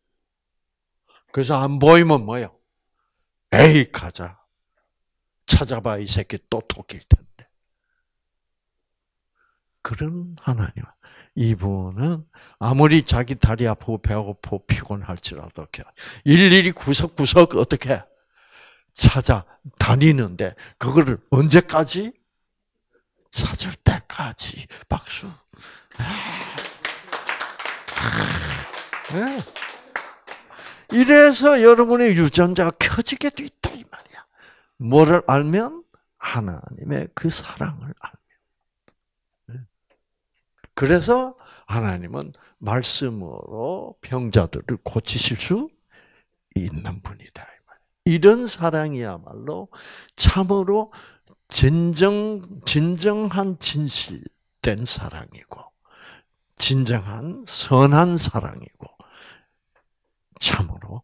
[SPEAKER 1] 그래서 안 보이면 뭐요? 에이, 가자. 찾아봐, 이 새끼 또 토끼일 텐데. 그런 하나님. 이분은 아무리 자기 다리 아프고 배고프고 피곤할지라도 일일이 구석구석 어떻게 찾아다니는데 그거를 언제까지? 찾을 때까지 박수. 아. 아. 예. 이래서 여러분의 유전자가 켜지게 돼 있다 이 말이야. 뭐를 알면 하나님의 그 사랑을 알면. 예. 그래서 하나님은 말씀으로 병자들을 고치실 수 있는 분이다. 이런 사랑이야말로 참으로 진정 진정한 진실된 사랑이고 진정한 선한 사랑이고 참으로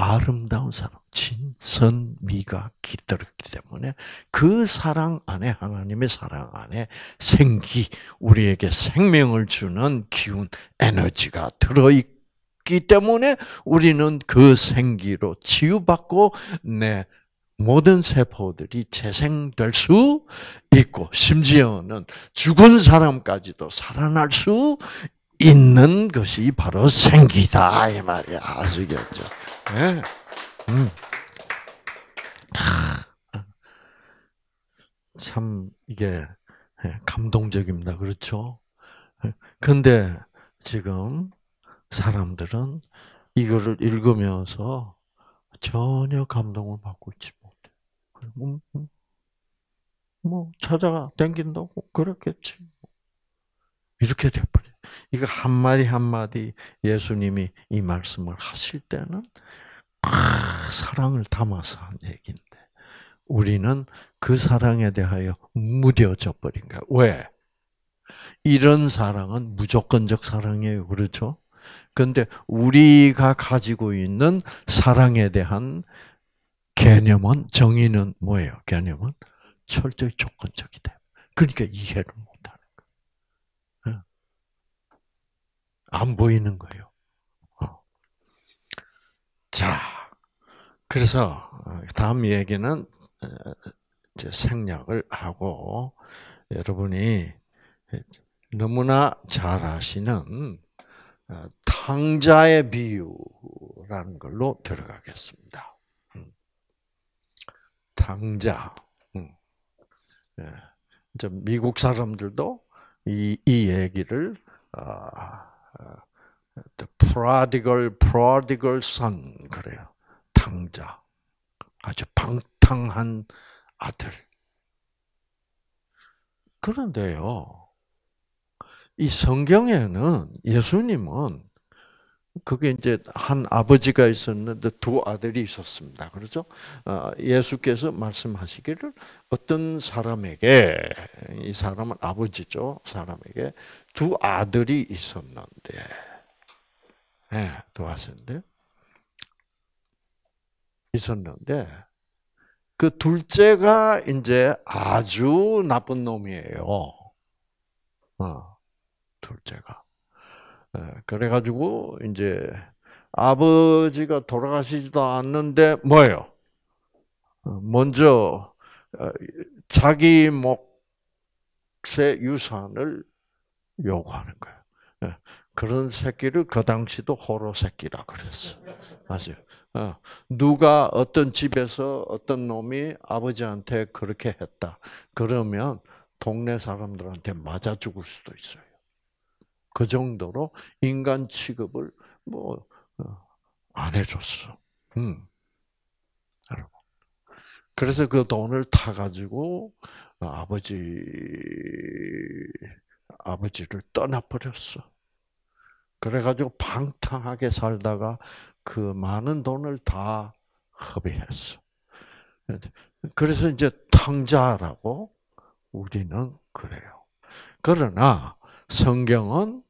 [SPEAKER 1] 아름다운 사랑, 진선미가 깃들었기 때문에 그 사랑 안에 하나님의 사랑 안에 생기, 우리에게 생명을 주는 기운, 에너지가 들어 있고 없기 때문에 우리는 그 생기로 치유받고 내 모든 세포들이 재생될 수 있고 심지어는 죽은 사람까지도 살아날 수 있는 것이 바로 생기다 이 말이야 아시겠죠? 네. 음. 참 이게 예, 감동적입니다. 그렇죠? 예. 근데 지금 사람들은 이거를 읽으면서 전혀 감동을 받고 있지 못해. 뭐, 뭐, 뭐 찾아가 땡긴다고 그렇겠지. 이렇게 돼버려. 이거 한 마디 한 마디 예수님이 이 말씀을 하실 때는 아, 사랑을 담아서 한 얘기인데 우리는 그 사랑에 대하여 무뎌져 버린 거야. 왜? 이런 사랑은 무조건적 사랑이에요. 그렇죠? 그런데 우리가 가지고 있는 사랑에 대한 개념은 정의는 뭐예요? 개념은 철저히 조건적이다. 그러니까 이해를 못하는 거안 어. 보이는 거예요. 어. 자, 그래서 다음 얘기는 어, 이제 생략을 하고 여러분이 너무나 잘 아시는 탕자의 어, 비유라는 걸로 들어가겠습니다. 탕자. 음. 음. 예. 미국 사람들도 이, 이 얘기를 아, 아, the prodigal prodigal son 그래요. 탕자. 아주 방탕한 아들. 그런데요. 이 성경에는 예수님은 그게 이제 한 아버지가 있었는데 두 아들이 있었습니다. 그렇죠? 어, 예수께서 말씀하시기를 어떤 사람에게 이 사람은 아버지죠. 사람에게 두 아들이 있었는데, 예, 네, 두아들데 있었는데 그 둘째가 이제 아주 나쁜 놈이에요. 어. 둘째가. 예, 그래가지고 이제 아버지가 돌아가시지도 않는데 뭐예요? 어, 먼저 어, 자기 몫의 유산을 요구하는 거예요. 예, 그런 새끼를 그 당시도 호로 새끼라 그랬어. 맞아요. 어, 누가 어떤 집에서 어떤 놈이 아버지한테 그렇게 했다. 그러면 동네 사람들한테 맞아 죽을 수도 있어요. 그 정도로 인간 취급을 뭐안 어, 해줬어. 음. 여러분. 그래서 그 돈을 타 가지고 아버지 아버지를 떠나버렸어. 그래가지고 방탕하게 살다가 그 많은 돈을 다 허비했어. 그래서 이제 탕자라고 우리는 그래요. 그러나 성경은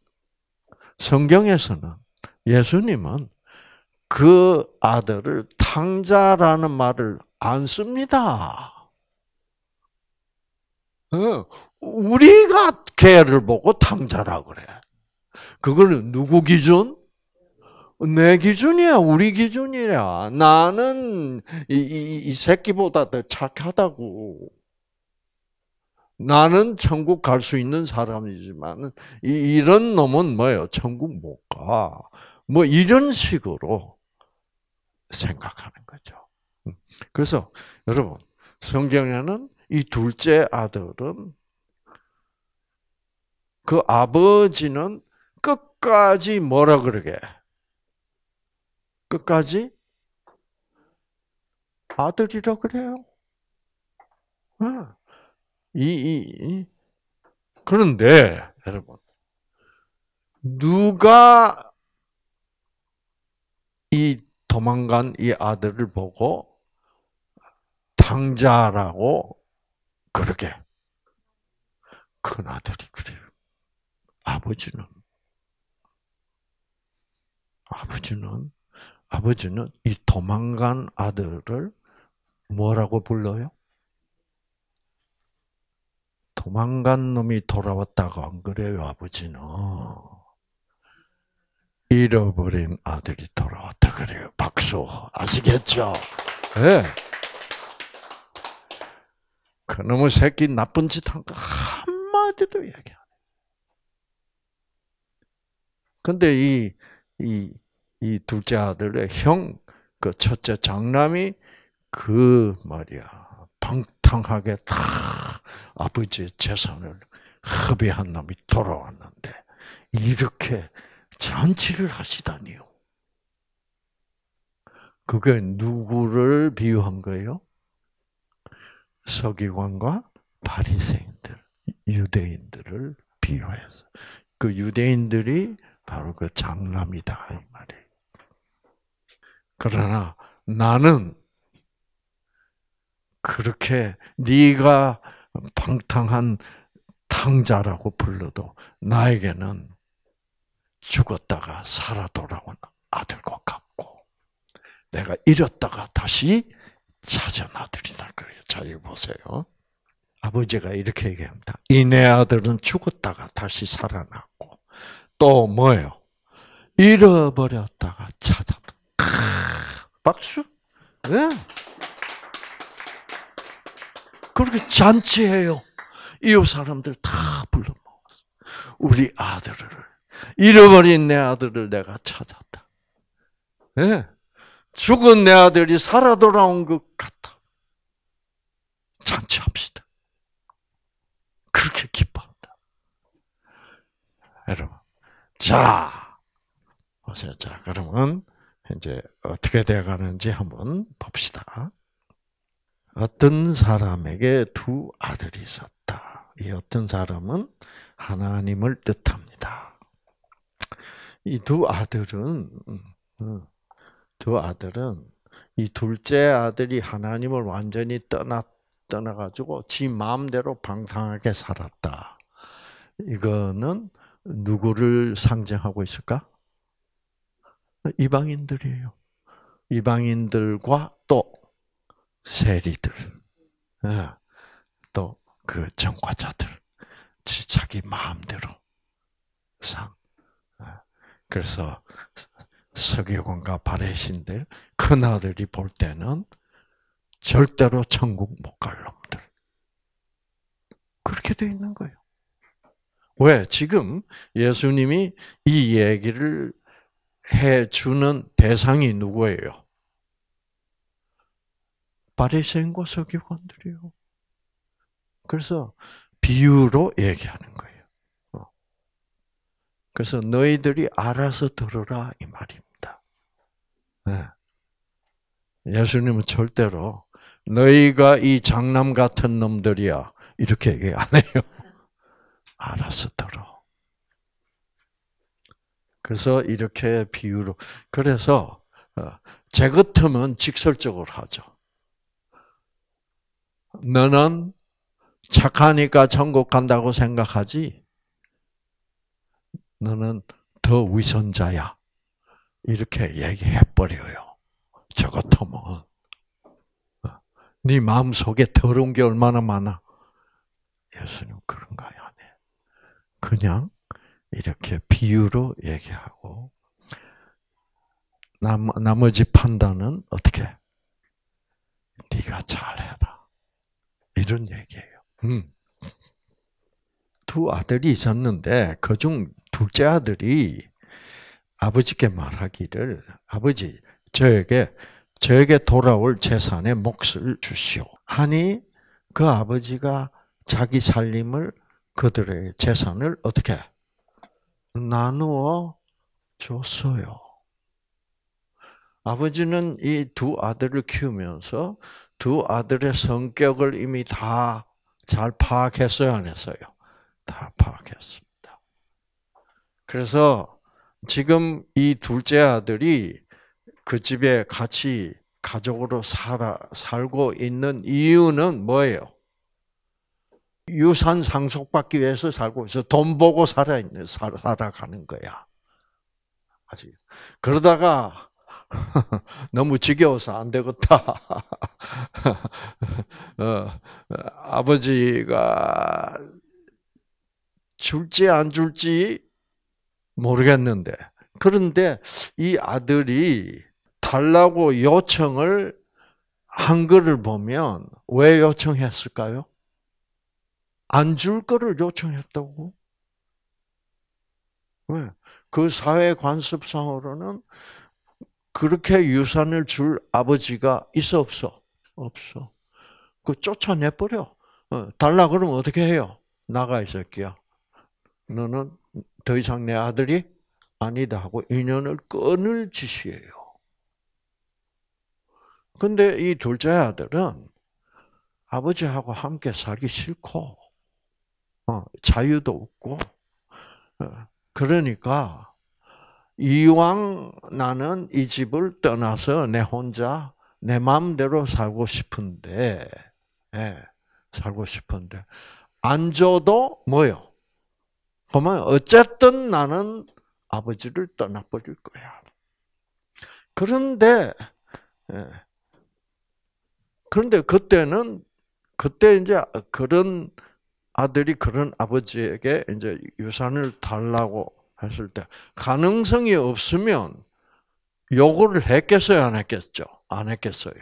[SPEAKER 1] 성경에서는 예수님은 그 아들을 탕자라는 말을 안 씁니다. 우리가 개를 보고 탕자라 그래. 그거는 누구 기준? 내 기준이야, 우리 기준이야. 나는 이, 이, 이 새끼보다 더 착하다고. 나는 천국 갈 수 있는 사람이지만 이런 놈은 뭐예요? 천국 못 가. 뭐 이런 식으로 생각하는 거죠. 음. 그래서 여러분 성경에는 이 둘째 아들은 그 아버지는 끝까지 뭐라 그러게? 끝까지 아들이라 그래요. 응. 이, 이, 그런데 여러분 누가 이 도망간 이 아들을 보고 당자라고 그러게 큰 아들이 그래요. 아버지는 아버지는 아버지는 이 도망간 아들을 뭐라고 불러요? 도망간 놈이 돌아왔다고 안 그래요, 아버지는. 잃어버린 아들이 돌아왔다 그래요. 박수. 아시겠죠? 예. 네. 그놈의 새끼 나쁜 짓한거 한마디도 얘기 안 해. 근데 이, 이, 이 둘째 아들의 형, 그 첫째 장남이 그 말이야. 방탕하게 탁 아버지의 재산을 허비한 놈이 돌아왔는데 이렇게 잔치를 하시다니요. 그게 누구를 비유한 거예요? 서기관과 바리새인들, 유대인들을 비유해서 그 유대인들이 바로 그 장남이다 이말이 그러나 나는 그렇게 네가 방탕한 탕자라고 불러도 나에게는 죽었다가 살아 돌아온 아들과 같고 내가 잃었다가 다시 찾은 아들이다 그래요. 자, 이 보세요. 아버지가 이렇게 얘기합니다. 이내 아들은 죽었다가 다시 살아났고 또 뭐예요? 잃어버렸다가 찾았다. 박수. 네. 그렇게 잔치해요. 이웃 사람들 다 불러먹었어. 우리 아들을, 잃어버린 내 아들을 내가 찾았다. 네. 죽은 내 아들이 살아 돌아온 것 같다. 잔치합시다. 그렇게 기뻐한다. 여러분. 자, 보세요. 자, 그러면 이제 어떻게 되어가는지 한번 봅시다. 어떤 사람에게 두 아들이 있었다. 이 어떤 사람은 하나님을 뜻합니다. 이 두 아들은 음, 음, 두 아들은 이 둘째 아들이 하나님을 완전히 떠나 떠나가지고 지 마음대로 방탕하게 살았다. 이거는 누구를 상징하고 있을까? 이방인들이에요. 이방인들과 또 세리들, 예, 또그 정과자들, 자기 마음대로 상. 예, 그래서 석기관과 바레신들, 큰아들이 볼 때는 절대로 천국 못 갈 놈들. 그렇게 돼 있는 거예요. 왜? 지금 예수님이 이 얘기를 해주는 대상이 누구예요? 바리새인과 서기관들이요. 그래서 비유로 얘기하는 거예요. 어. 그래서 너희들이 알아서 들어라 이 말입니다. 예. 예수님은 절대로 너희가 이 장남 같은 놈들이야 이렇게 얘기 안 해요. 알아서 들어. 그래서 이렇게 비유로 그래서 어, 제 같으면 직설적으로 하죠. 너는 착하니까 천국 간다고 생각하지? 너는 더 위선자야. 이렇게 얘기해버려요. 저것 하면. 뭐. 네 마음속에 더러운 게 얼마나 많아. 예수님 그런 거야. 네. 그냥 이렇게 비유로 얘기하고 나머지 판단은 어떻게? 네가 잘해라. 이런 얘기예요. 음. 두 아들이 있었는데 그중 둘째 아들이 아버지께 말하기를 아버지 저에게 저에게 돌아올 재산의 몫을 주시오. 하니 그 아버지가 자기 살림을 그들의 재산을 어떻게 나누어 줬어요. 아버지는 이 두 아들을 키우면서 두 아들의 성격을 이미 다 잘 파악했어요, 안 했어요? 다 파악했습니다. 그래서 지금 이 둘째 아들이 그 집에 같이 가족으로 살아, 살고 있는 이유는 뭐예요? 유산 상속받기 위해서 살고 있어. 돈 보고 살아, 살아가는 거야. 아직. 그러다가 너무 지겨워서 안 되겠다. 어, 아버지가 줄지 안 줄지 모르겠는데 그런데 이 아들이 달라고 요청을 한 거를 보면 왜 요청했을까요? 안 줄 거를 요청했다고? 왜? 그 사회 관습상으로는 그렇게 유산을 줄 아버지가 있어 없어? 없어. 그 쫓아내 버려. 어, 달라 그러면 어떻게 해요? 나가 이 새끼야. 너는 더 이상 내 아들이 아니다 하고 인연을 끊을 짓이에요. 근데 이 둘째 아들은 아버지하고 함께 살기 싫고 어, 자유도 없고 어, 그러니까 이왕 나는 이 집을 떠나서 내 혼자 내 마음대로 살고 싶은데, 예, 살고 싶은데, 안 줘도 뭐요? 그러면 어쨌든 나는 아버지를 떠나버릴 거야. 그런데, 예, 그런데 그때는, 그때 이제 그런 아들이 그런 아버지에게 이제 유산을 달라고 했을 때 가능성이 없으면 요구를 했겠어요, 안 했겠죠? 안 했겠어요.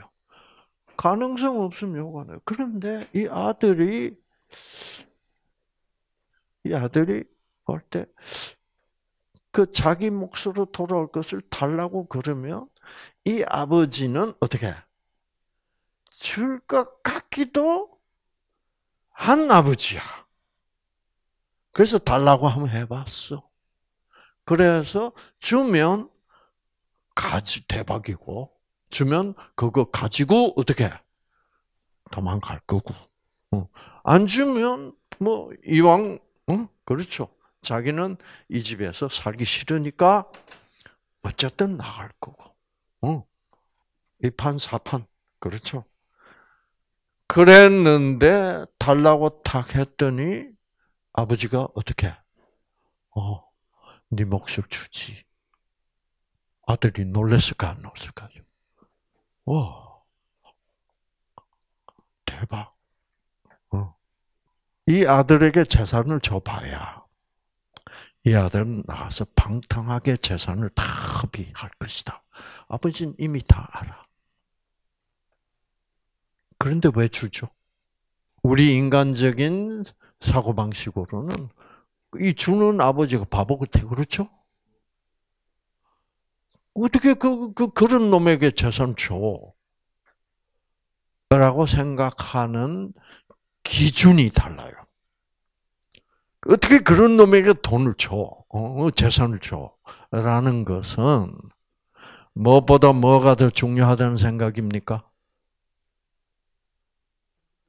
[SPEAKER 1] 가능성 없으면 요구 안 해요. 그런데 이 아들이 이 아들이 볼때그 자기 몫으로 돌아올 것을 달라고 그러면 이 아버지는 어떻게 줄 것 같기도 한 아버지야. 그래서 달라고 한번 해봤어. 그래서 주면 가지 대박이고 주면 그거 가지고 어떻게 도망갈 거고 어. 안 주면 뭐 이왕 어? 그렇죠 자기는 이 집에서 살기 싫으니까 어쨌든 나갈 거고 어. 이판 사판 그렇죠 그랬는데 달라고 탁 했더니 아버지가 어떻게 어네 몫을 주지. 아들이 놀랬을까 안 놀랬을까요? 와 대박. 어. 이 아들에게 재산을 줘봐야 이 아들은 나가서 방탕하게 재산을 다 비할 것이다. 아버지는 이미 다 알아. 그런데 왜 주죠? 우리 인간적인 사고방식으로는 이 주는 아버지가 바보 같아 그렇죠? 어떻게 그, 그 그런 놈에게 재산 줘? 라고 생각하는 기준이 달라요. 어떻게 그런 놈에게 돈을 줘, 어, 재산을 줘? 라는 것은 무엇보다 뭐가 더 중요하다는 생각입니까?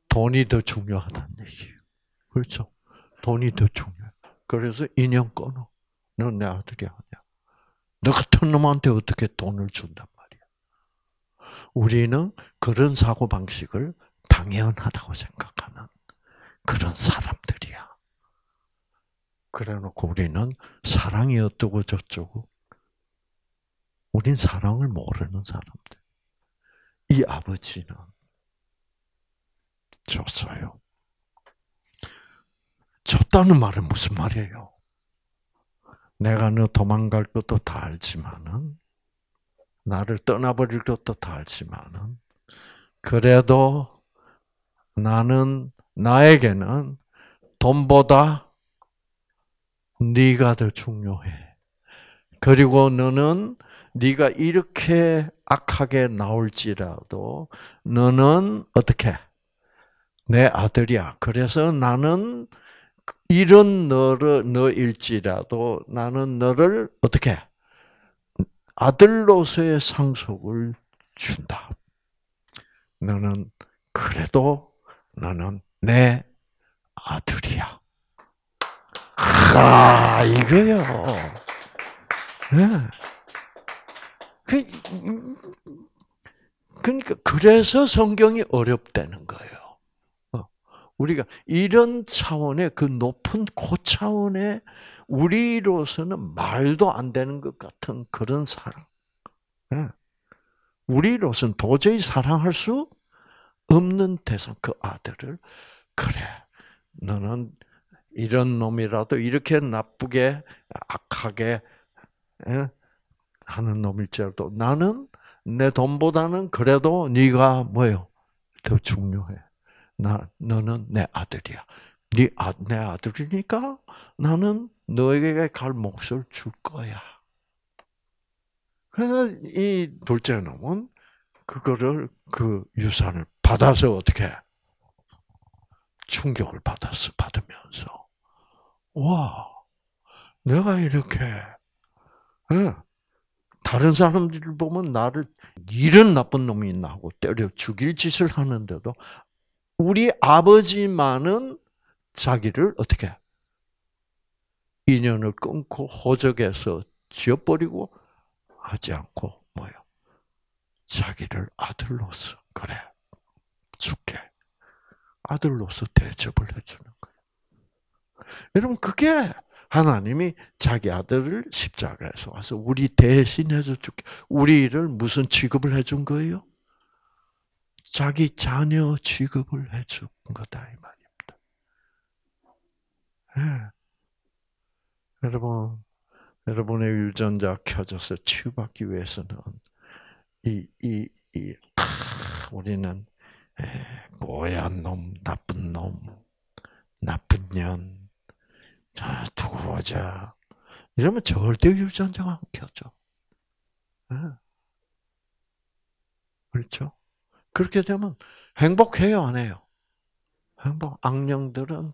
[SPEAKER 1] 돈이 더 중요하다는 얘기예요. 그렇죠? 돈이 더 중요해요. 그래서 인형 끊어. 넌내 아들이 아냐너 같은 놈한테 어떻게 돈을 준단 말이야. 우리는 그런 사고방식을 당연하다고 생각하는 그런 사람들이야. 그래 놓고 우리는 사랑이 어쩌고 저쩌고. 우린 사랑을 모르는 사람들. 이 아버지는 줬어요. 줬다는 말은 무슨 말이에요? 내가 너 도망갈 것도 다 알지만은, 나를 떠나버릴 것도 다 알지만은, 그래도 나는, 나에게는 돈보다 네가 더 중요해. 그리고 너는 네가 이렇게 악하게 나올지라도 너는 어떻게 내 아들이야. 그래서 나는 이런 너를 너일지라도 나는 너를 어떻게 아들로서의 상속을 준다. 너는 그래도 나는 내 아들이야. 아 이거요. 네. 그, 그러니까 그래서 성경이 어렵다는 거예요. 우리가 이런 차원의 그 높은 고차원의 그 우리로서는 말도 안 되는 것 같은 그런 사랑. 예. 우리로서는 도저히 사랑할 수 없는 대상 그 아들을 그래 너는 이런 놈이라도 이렇게 나쁘게 악하게 예, 하는 놈일지라도 나는 내 돈보다는 그래도 네가 뭐요 더 중요해. 나 너는 내 아들이야. 네 아, 내 아들이니까 나는 너에게 갈 몫을 줄 거야. 그래서 이 둘째 놈은 그거를 그 유산을 받아서 어떻게 충격을 받았어 받으면서 와 내가 이렇게 예, 다른 사람들을 보면 나를 이런 나쁜 놈이 있나 하고 때려 죽일 짓을 하는데도 우리 아버지만은 자기를 어떻게 인연을 끊고 호적에서 지어버리고 하지 않고 뭐요? 자기를 아들로서 그래 죽게 아들로서 대접을 해주는 거예요. 여러분 그게 하나님이 자기 아들을 십자가에서 와서 우리 대신해서 죽게 우리를 무슨 취급을 해준 거예요? 자기 자녀 취급을 해준 거다 이 말입니다. 네. 여러분 여러분의 유전자 켜져서 치유받기 위해서는 이 이이 아, 우리는 에, 예, 뭐얀 놈, 나쁜 놈, 나쁜 년, 자, 두고 보자. 이러면 절대 유전자가 안 켜져. 네. 그렇죠? 그렇게 되면 행복해요, 안 해요? 행복. 악령들은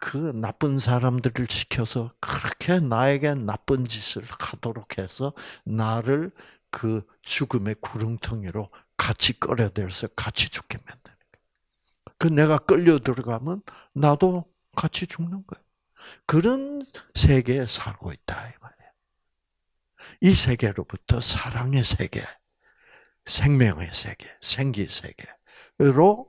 [SPEAKER 1] 그 나쁜 사람들을 시켜서 그렇게 나에게 나쁜 짓을 하도록 해서 나를 그 죽음의 구렁텅이로 같이 끌어들여서 같이 죽게 만드는 거예요. 그 내가 끌려 들어가면 나도 같이 죽는 거예요. 그런 세계에 살고 있다 이 말이에요. 이 세계로부터 사랑의 세계. 생명의 세계, 생기 세계로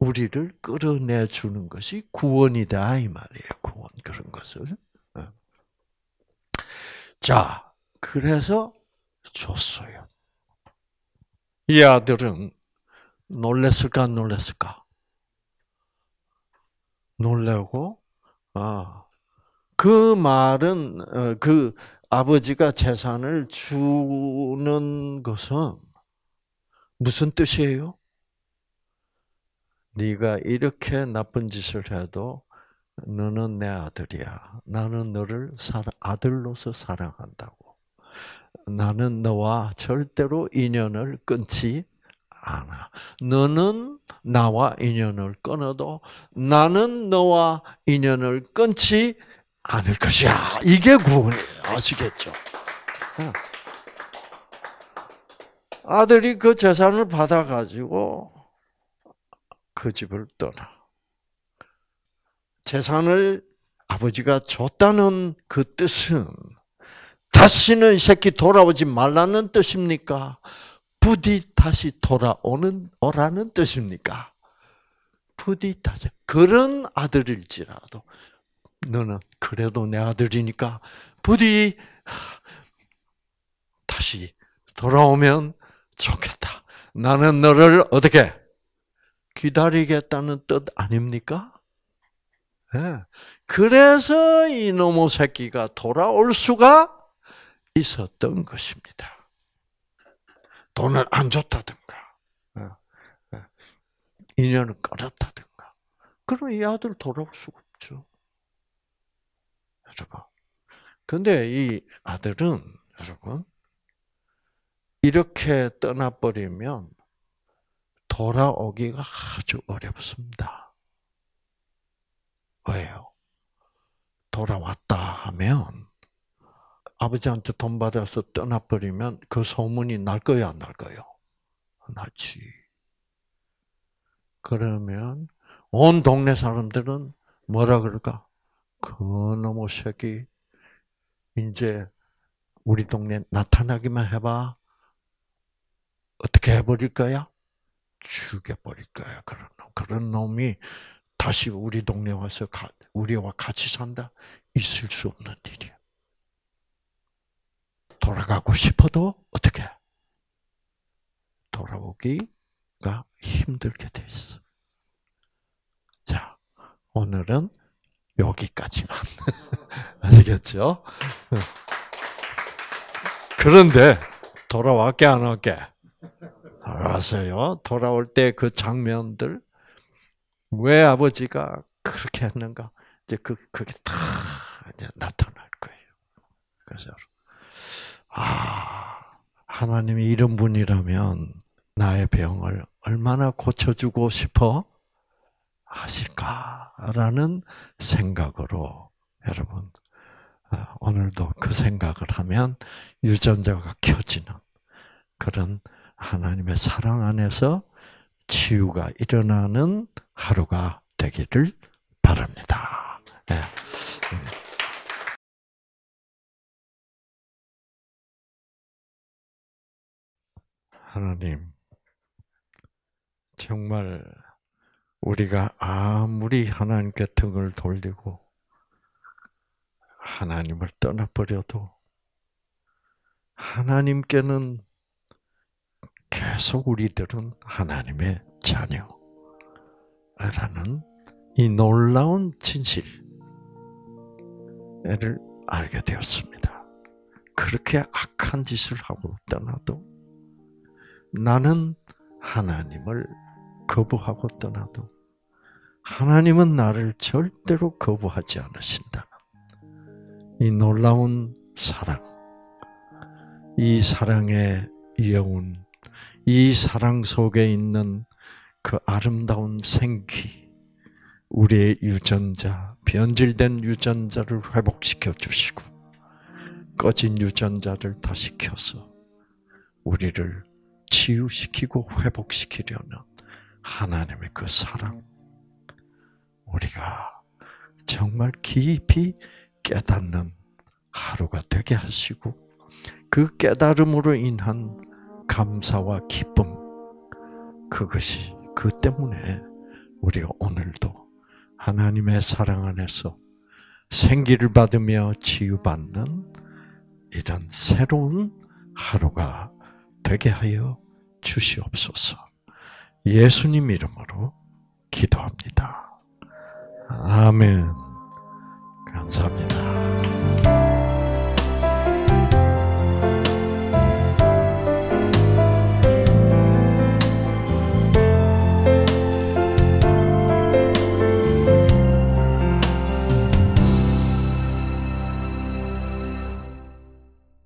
[SPEAKER 1] 우리를 끌어내 주는 것이 구원이다 이 말이에요. 구원 그런 것을. 어. 자, 그래서 줬어요. 이 아들은 놀랬을까 놀랬을까? 놀라고 아. 그 말은 어, 그 아버지가 재산을 주는 것은 무슨 뜻이에요? 네가 이렇게 나쁜 짓을 해도 너는 내 아들이야. 나는 너를 아들로서 사랑한다고. 나는 너와 절대로 인연을 끊지 않아. 너는 나와 인연을 끊어도 나는 너와 인연을 끊지 않을 것이야. 이게 구원이에요. 아시겠죠? 아들이 그 재산을 받아가지고 그 집을 떠나. 재산을 아버지가 줬다는 그 뜻은 다시는 이 새끼 돌아오지 말라는 뜻입니까? 부디 다시 돌아오는 오라는 뜻입니까? 부디 다시 그런 아들일지라도 너는 그래도 내 아들이니까 부디 다시 돌아오면 좋겠다. 나는 너를 어떻게 기다리겠다는 뜻 아닙니까? 네. 그래서 이놈의 새끼가 돌아올 수가 있었던 것입니다. 돈을 안 줬다든가, 예, 예, 인연을 끊었다든가. 그럼 이 아들 돌아올 수가 없죠. 여러분. 근데 이 아들은, 여러분, 이렇게 떠나버리면 돌아오기가 아주 어렵습니다. 왜요? 돌아왔다 하면 아버지한테 돈 받아서 떠나버리면 그 소문이 날거예요안 날 거요? 예 나지. 그러면 온 동네 사람들은 뭐라 그럴까? 그놈의 새끼 이제 우리 동네 나타나기만 해봐. 어떻게 해버릴 거야? 죽여버릴 거야. 그런 놈. 그런 놈이 다시 우리 동네 와서 우리와 같이 산다? 있을 수 없는 일이야. 돌아가고 싶어도 어떻게? 돌아오기가 힘들게 돼 있어. 자, 오늘은 여기까지만. 아시겠죠? 그런데 돌아왔게 안 왔게? 알아서요. 돌아올 때 그 장면들 왜 아버지가 그렇게 했는가 이제 그 그게 다 이제 나타날 거예요. 그래서 아 하나님이 이런 분이라면 나의 병을 얼마나 고쳐주고 싶어 하실까라는 생각으로 여러분 어, 오늘도 그 생각을 하면 유전자가 켜지는 그런 하나님의 사랑 안에서 치유가 일어나는 하루가 되기를 바랍니다. 네. 하나님, 정말 우리가 아무리 하나님께 등을 돌리고 하나님을 떠나버려도 하나님께는 계속 우리들은 하나님의 자녀라는 이 놀라운 진실을 알게 되었습니다. 그렇게 악한 짓을 하고 떠나도 나는 하나님을 거부하고 떠나도 하나님은 나를 절대로 거부하지 않으신다. 이 놀라운 사랑, 이 사랑의 영운 이 사랑 속에 있는 그 아름다운 생기, 우리의 유전자, 변질된 유전자를 회복시켜 주시고, 꺼진 유전자를 다시 켜서 우리를 치유시키고 회복시키려는 하나님의 그 사랑. 우리가 정말 깊이 깨닫는 하루가 되게 하시고, 그 깨달음으로 인한 감사와 기쁨 그것이 그 때문에 우리가 오늘도 하나님의 사랑 안에서 생기를 받으며 치유받는 이런 새로운 하루가 되게 하여 주시옵소서. 예수님 이름으로 기도합니다. 아멘. 감사합니다.